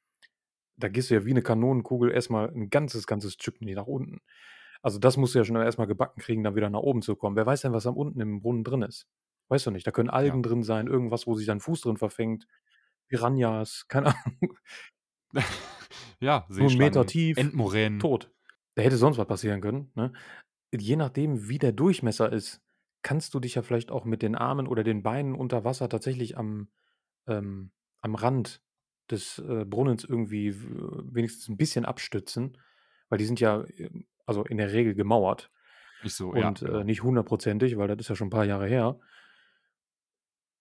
Speaker 2: da gehst du ja wie eine Kanonenkugel erstmal ein ganzes, ganzes Stück nach unten. Also das musst du ja schon erstmal gebacken kriegen, dann wieder nach oben zu kommen. Wer weiß denn, was am unten im Brunnen drin ist? Weißt du nicht, da können Algen ja. drin sein, irgendwas, wo sich dein Fuß drin verfängt, Piranhas, keine Ahnung.
Speaker 3: ja, Nur einen Meter tief, Endmoränen. tot. Da hätte sonst
Speaker 2: was passieren können. Ne? Je nachdem, wie der Durchmesser ist, kannst du dich ja vielleicht auch mit den Armen oder den Beinen unter Wasser tatsächlich am, ähm, am Rand des äh, Brunnens irgendwie äh, wenigstens ein bisschen abstützen, weil die sind ja ähm, also in der Regel gemauert. Nicht so, und ja. äh, genau. nicht hundertprozentig, weil das ist ja schon ein paar Jahre her.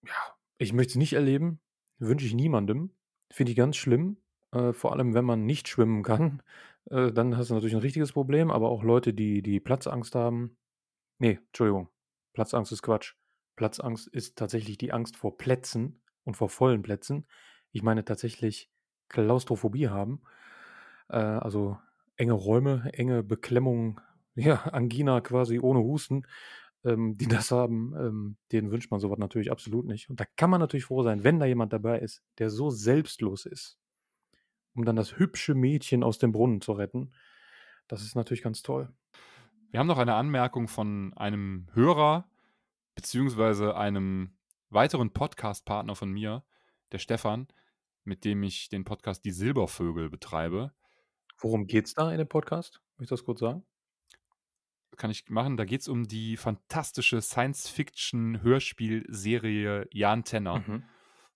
Speaker 2: Ja, ich möchte es nicht erleben, wünsche ich niemandem. Finde ich ganz schlimm. Äh, vor allem, wenn man nicht schwimmen kann, äh, dann hast du natürlich ein richtiges Problem, aber auch Leute, die, die Platzangst haben. Nee, Entschuldigung, Platzangst ist Quatsch. Platzangst ist tatsächlich die Angst vor Plätzen und vor vollen Plätzen. Ich meine tatsächlich Klaustrophobie haben. Äh, also enge Räume, enge Beklemmung, ja, Angina quasi ohne Husten, ähm, die das haben, ähm, denen wünscht man sowas natürlich absolut nicht. Und da kann man natürlich froh sein, wenn da jemand dabei ist, der so selbstlos ist, um dann das hübsche Mädchen aus dem Brunnen zu retten. Das ist natürlich ganz toll.
Speaker 1: Wir haben noch eine Anmerkung von einem Hörer, beziehungsweise einem weiteren Podcast-Partner von mir, der Stefan, mit dem ich den Podcast Die Silbervögel betreibe. Worum geht es da in dem Podcast? Möchtest ich das kurz sagen? Kann ich machen. Da geht es um die fantastische Science-Fiction-Hörspielserie Jan Tenner. Mhm.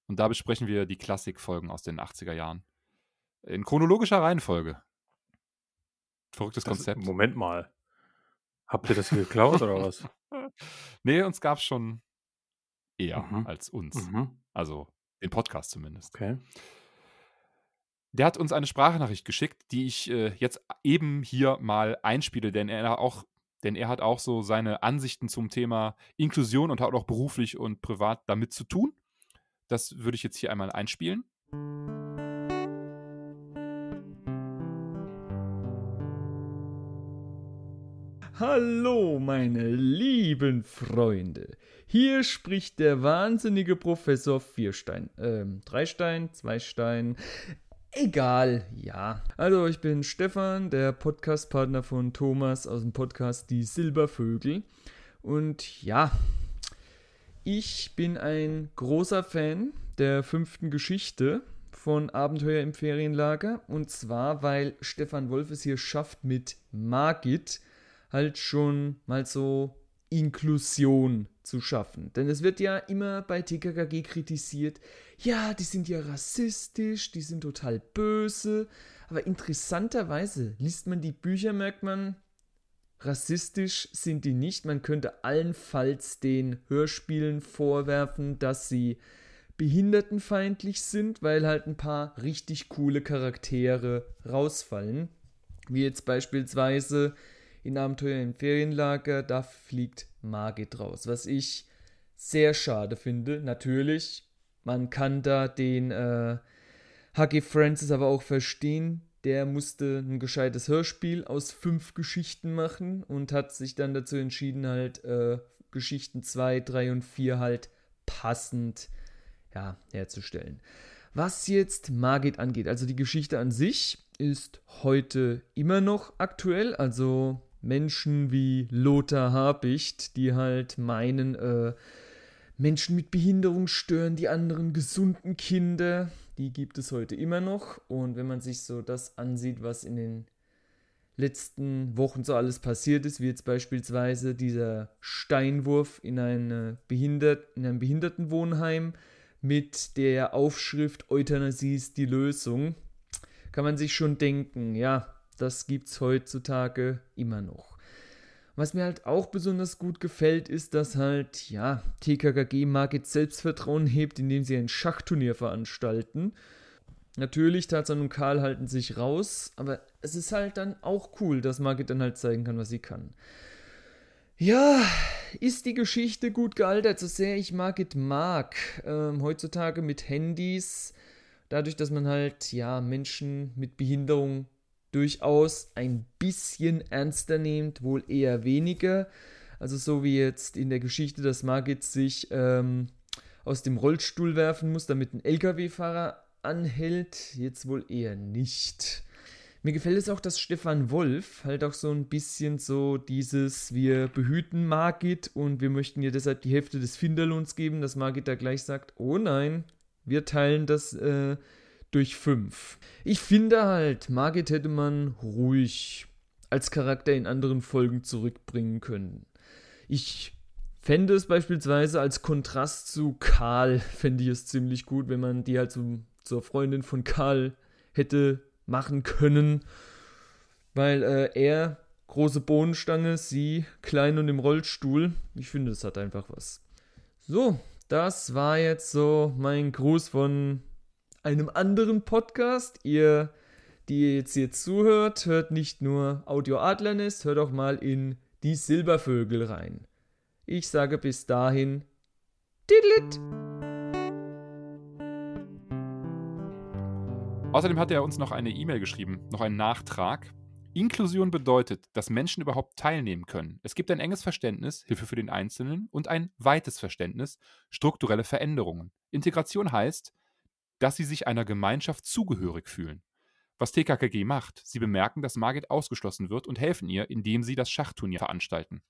Speaker 1: Und da besprechen wir die Klassikfolgen aus den 80er Jahren. In chronologischer Reihenfolge. Verrücktes das Konzept. Moment mal. Habt ihr das geklaut oder was? Nee, uns gab es schon eher mhm. als uns. Mhm. Also den Podcast zumindest. Okay. Der hat uns eine Sprachnachricht geschickt, die ich äh, jetzt eben hier mal einspiele, denn er, auch, denn er hat auch so seine Ansichten zum Thema Inklusion und hat auch beruflich und privat damit zu tun. Das würde ich jetzt hier einmal einspielen.
Speaker 4: Hallo, meine lieben Freunde. Hier spricht der wahnsinnige Professor Vierstein, ähm, Dreistein, Zweistein. Egal, ja. Also ich bin Stefan, der Podcastpartner von Thomas aus dem Podcast Die Silbervögel. Und ja, ich bin ein großer Fan der fünften Geschichte von Abenteuer im Ferienlager. Und zwar, weil Stefan Wolf es hier schafft, mit Margit halt schon mal so Inklusion zu schaffen. Denn es wird ja immer bei TKKG kritisiert, ja, die sind ja rassistisch, die sind total böse, aber interessanterweise liest man die Bücher, merkt man, rassistisch sind die nicht. Man könnte allenfalls den Hörspielen vorwerfen, dass sie behindertenfeindlich sind, weil halt ein paar richtig coole Charaktere rausfallen. Wie jetzt beispielsweise in Abenteuer im Ferienlager, da fliegt Margit raus. Was ich sehr schade finde, natürlich. Man kann da den äh, Huggy Francis aber auch verstehen. Der musste ein gescheites Hörspiel aus fünf Geschichten machen und hat sich dann dazu entschieden, halt äh, Geschichten 2, 3 und 4 halt passend ja, herzustellen. Was jetzt Margit angeht, also die Geschichte an sich ist heute immer noch aktuell, also Menschen wie Lothar Habicht, die halt meinen, äh, Menschen mit Behinderung stören die anderen gesunden Kinder. Die gibt es heute immer noch. Und wenn man sich so das ansieht, was in den letzten Wochen so alles passiert ist, wie jetzt beispielsweise dieser Steinwurf in, eine Behindert in ein Behindertenwohnheim mit der Aufschrift Euthanasie ist die Lösung, kann man sich schon denken, ja, das gibt's heutzutage immer noch. Was mir halt auch besonders gut gefällt, ist, dass halt, ja, TKKG Market Selbstvertrauen hebt, indem sie ein Schachturnier veranstalten. Natürlich, Tarzan und Karl halten sich raus, aber es ist halt dann auch cool, dass Margit dann halt zeigen kann, was sie kann. Ja, ist die Geschichte gut gealtert, so sehr ich Margit mag. Ähm, heutzutage mit Handys, dadurch, dass man halt, ja, Menschen mit Behinderung durchaus ein bisschen ernster nehmt, wohl eher weniger. Also so wie jetzt in der Geschichte, dass Margit sich ähm, aus dem Rollstuhl werfen muss, damit ein Lkw-Fahrer anhält, jetzt wohl eher nicht. Mir gefällt es auch, dass Stefan Wolf halt auch so ein bisschen so dieses, wir behüten Margit und wir möchten ihr deshalb die Hälfte des Finderlohns geben, dass Margit da gleich sagt, oh nein, wir teilen das äh, durch 5. Ich finde halt, Margit hätte man ruhig als Charakter in anderen Folgen zurückbringen können. Ich fände es beispielsweise als Kontrast zu Karl, fände ich es ziemlich gut, wenn man die halt so, zur Freundin von Karl hätte machen können, weil äh, er große Bohnenstange, sie klein und im Rollstuhl. Ich finde, es hat einfach was. So, das war jetzt so mein Gruß von einem anderen Podcast. Ihr, die jetzt hier zuhört, hört nicht nur Audio Adlernest, hört auch mal in Die Silbervögel rein. Ich sage bis dahin. Tidlit! Außerdem hat er uns noch eine E-Mail
Speaker 1: geschrieben, noch einen Nachtrag. Inklusion bedeutet, dass Menschen überhaupt teilnehmen können. Es gibt ein enges Verständnis, Hilfe für den Einzelnen und ein weites Verständnis, strukturelle Veränderungen. Integration heißt, dass sie sich einer Gemeinschaft zugehörig fühlen. Was TKKG macht, sie bemerken, dass Margit ausgeschlossen wird und helfen ihr, indem sie das Schachturnier veranstalten,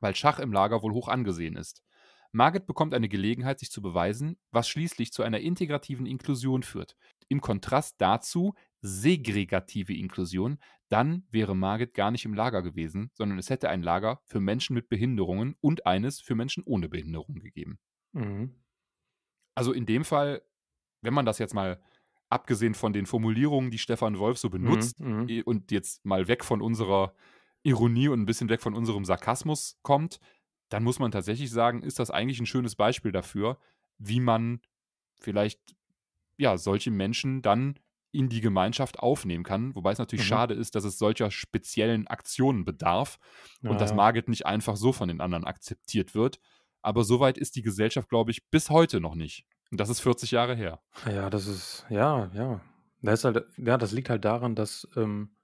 Speaker 1: weil Schach im Lager wohl hoch angesehen ist. Margit bekommt eine Gelegenheit, sich zu beweisen, was schließlich zu einer integrativen Inklusion führt. Im Kontrast dazu segregative Inklusion, dann wäre Margit gar nicht im Lager gewesen, sondern es hätte ein Lager für Menschen mit Behinderungen und eines für Menschen ohne Behinderung gegeben. Mhm. Also in dem Fall wenn man das jetzt mal abgesehen von den Formulierungen, die Stefan Wolf so mhm, benutzt mhm, und jetzt mal weg von unserer Ironie und ein bisschen weg von unserem Sarkasmus kommt, dann muss man tatsächlich sagen, ist das eigentlich ein schönes Beispiel dafür, wie man vielleicht ja solche Menschen dann in die Gemeinschaft aufnehmen kann, wobei es natürlich mhm. schade ist, dass es solcher speziellen Aktionen bedarf ja, und dass Margit nicht einfach so von den anderen akzeptiert wird. Aber soweit ist die Gesellschaft, glaube ich, bis heute noch nicht. Und das ist 40 Jahre her. Ja, das ist,
Speaker 2: ja, ja. Das, ist halt, ja, das liegt halt daran, dass ähm,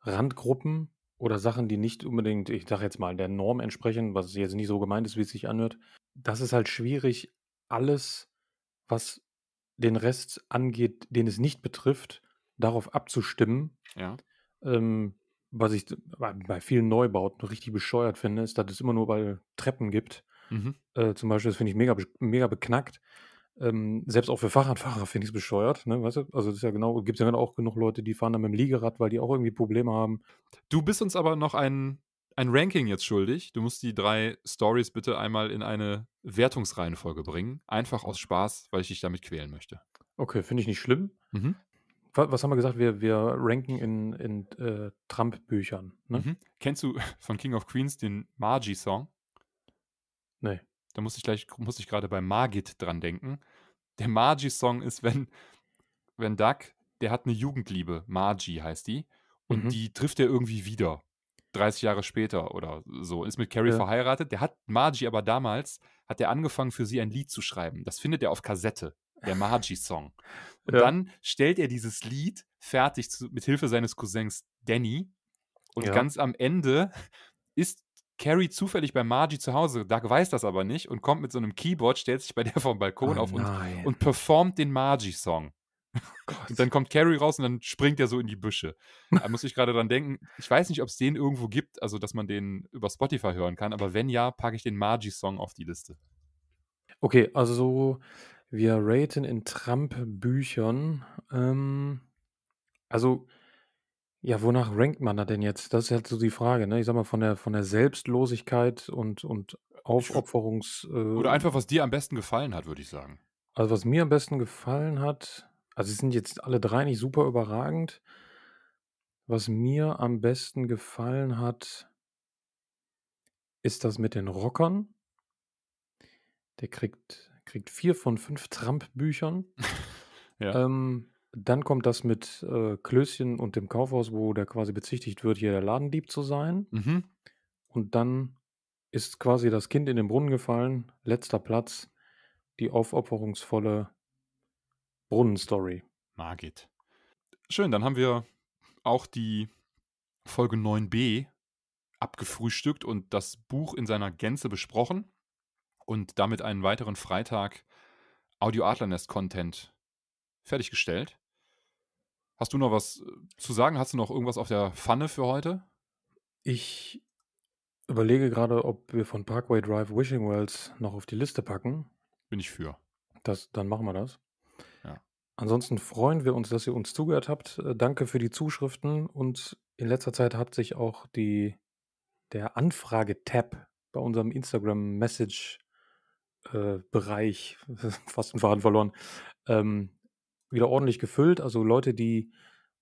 Speaker 2: Randgruppen oder Sachen, die nicht unbedingt, ich sage jetzt mal, der Norm entsprechen, was jetzt nicht so gemeint ist, wie es sich anhört, das ist halt schwierig, alles, was den Rest angeht, den es nicht betrifft, darauf abzustimmen. Ja. Ähm, was ich bei vielen Neubauten richtig bescheuert finde, ist, dass es immer nur bei Treppen gibt. Mhm. Äh, zum Beispiel, das finde ich mega, mega beknackt, ähm, selbst auch für Fahrradfahrer finde ich es bescheuert. Ne? Weißt du? Also das ist ja genau, gibt ja auch genug Leute, die fahren dann mit dem Liegerad, weil die auch irgendwie Probleme haben. Du bist uns aber noch ein,
Speaker 1: ein Ranking jetzt schuldig. Du musst die drei Stories bitte einmal in eine Wertungsreihenfolge bringen. Einfach aus Spaß, weil ich dich damit quälen möchte.
Speaker 2: Okay, finde ich nicht schlimm. Mhm. Was, was haben wir gesagt? Wir, wir ranken in, in äh, Trump-Büchern. Ne? Mhm.
Speaker 1: Kennst du von King of Queens den Margie-Song? Nee da muss ich gleich, muss ich gerade bei Margit dran denken. Der margi song ist, wenn, wenn Doug, der hat eine Jugendliebe, Margi heißt die, und mhm. die trifft er irgendwie wieder. 30 Jahre später oder so, ist mit Carrie ja. verheiratet. Der hat Margi aber damals, hat er angefangen für sie ein Lied zu schreiben. Das findet er auf Kassette, der margi song Und ja. dann stellt er dieses Lied fertig zu, mit Hilfe seines Cousins Danny. Und ja. ganz am Ende ist Carrie zufällig bei Margie zu Hause. Doug weiß das aber nicht und kommt mit so einem Keyboard, stellt sich bei der vom Balkon oh, auf und, und, performt den Margie-Song. und dann kommt Carrie raus und dann springt er so in die Büsche. Da muss ich gerade dran denken, ich weiß nicht, ob es den irgendwo gibt, also dass man den über Spotify hören kann, aber wenn ja, packe ich den Margie-Song auf die Liste.
Speaker 2: Okay, also wir raten in Trump-Büchern. Ähm, also ja, wonach rankt man da denn jetzt? Das ist halt so die Frage, ne? Ich sag mal, von der, von der Selbstlosigkeit und, und Aufopferungs. Äh, Oder einfach,
Speaker 1: was dir am besten gefallen hat, würde ich sagen.
Speaker 2: Also, was mir am besten gefallen hat, also, sie sind jetzt alle drei nicht super überragend. Was mir am besten gefallen hat, ist das mit den Rockern. Der kriegt, kriegt vier von fünf Trump-Büchern. ja. Ähm, dann kommt das mit äh, Klößchen und dem Kaufhaus, wo der quasi bezichtigt wird, hier der Ladendieb zu sein. Mhm. Und dann ist quasi das Kind in den Brunnen gefallen. Letzter Platz, die aufopferungsvolle
Speaker 1: Brunnenstory. Margit. Schön, dann haben wir auch die Folge 9b abgefrühstückt und das Buch in seiner Gänze besprochen und damit einen weiteren Freitag Audio Adlernest Content fertiggestellt. Hast du noch was äh, zu sagen? Hast du noch irgendwas auf der Pfanne für heute? Ich überlege
Speaker 2: gerade, ob wir von Parkway Drive Wishing Wells noch auf die Liste packen. Bin ich für. Das, dann machen wir das. Ja. Ansonsten freuen wir uns, dass ihr uns zugehört habt. Äh, danke für die Zuschriften und in letzter Zeit hat sich auch die, der Anfrage-Tab bei unserem Instagram-Message-Bereich äh, fast den Faden verloren. Ähm, wieder ordentlich gefüllt. Also Leute, die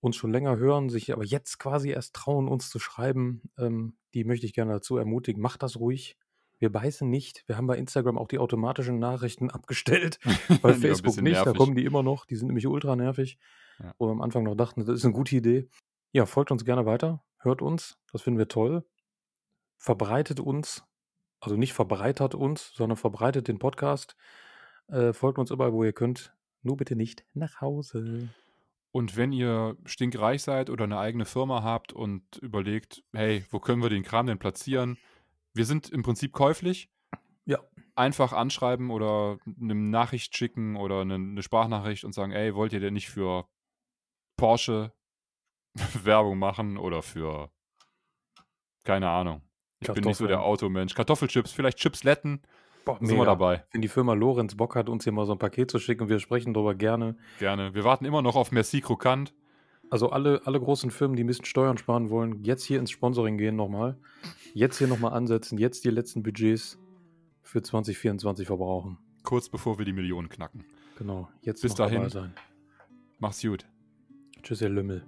Speaker 2: uns schon länger hören, sich aber jetzt quasi erst trauen, uns zu schreiben, ähm, die möchte ich gerne dazu ermutigen. Macht das ruhig. Wir beißen nicht. Wir haben bei Instagram auch die automatischen Nachrichten abgestellt, bei Facebook nicht. Nervig. Da kommen die immer noch. Die sind nämlich ultra nervig. Ja. Wo wir am Anfang noch dachten, das ist eine gute Idee. Ja, folgt uns gerne weiter. Hört uns. Das finden wir toll. Verbreitet uns. Also nicht verbreitert uns, sondern verbreitet den Podcast. Äh, folgt uns überall, wo ihr könnt. Nur bitte nicht nach Hause.
Speaker 1: Und wenn ihr stinkreich seid oder eine eigene Firma habt und überlegt, hey, wo können wir den Kram denn platzieren? Wir sind im Prinzip käuflich. Ja. Einfach anschreiben oder eine Nachricht schicken oder eine, eine Sprachnachricht und sagen, ey, wollt ihr denn nicht für Porsche Werbung machen oder für keine Ahnung. Ich bin nicht so der Automensch. Kartoffelchips, vielleicht Chipsletten. Boah, sind wir dabei. Wenn die Firma Lorenz Bock hat, uns hier mal so ein
Speaker 2: Paket zu schicken, wir sprechen darüber gerne. Gerne. Wir warten immer noch auf Merci Krokant. Also alle, alle großen Firmen, die ein bisschen Steuern sparen wollen, jetzt hier ins Sponsoring gehen nochmal. Jetzt hier nochmal ansetzen, jetzt die letzten Budgets für 2024 verbrauchen. Kurz bevor wir die Millionen knacken. Genau, jetzt Bis dahin.
Speaker 1: Sein. Mach's
Speaker 2: gut. Tschüss, ihr Lümmel.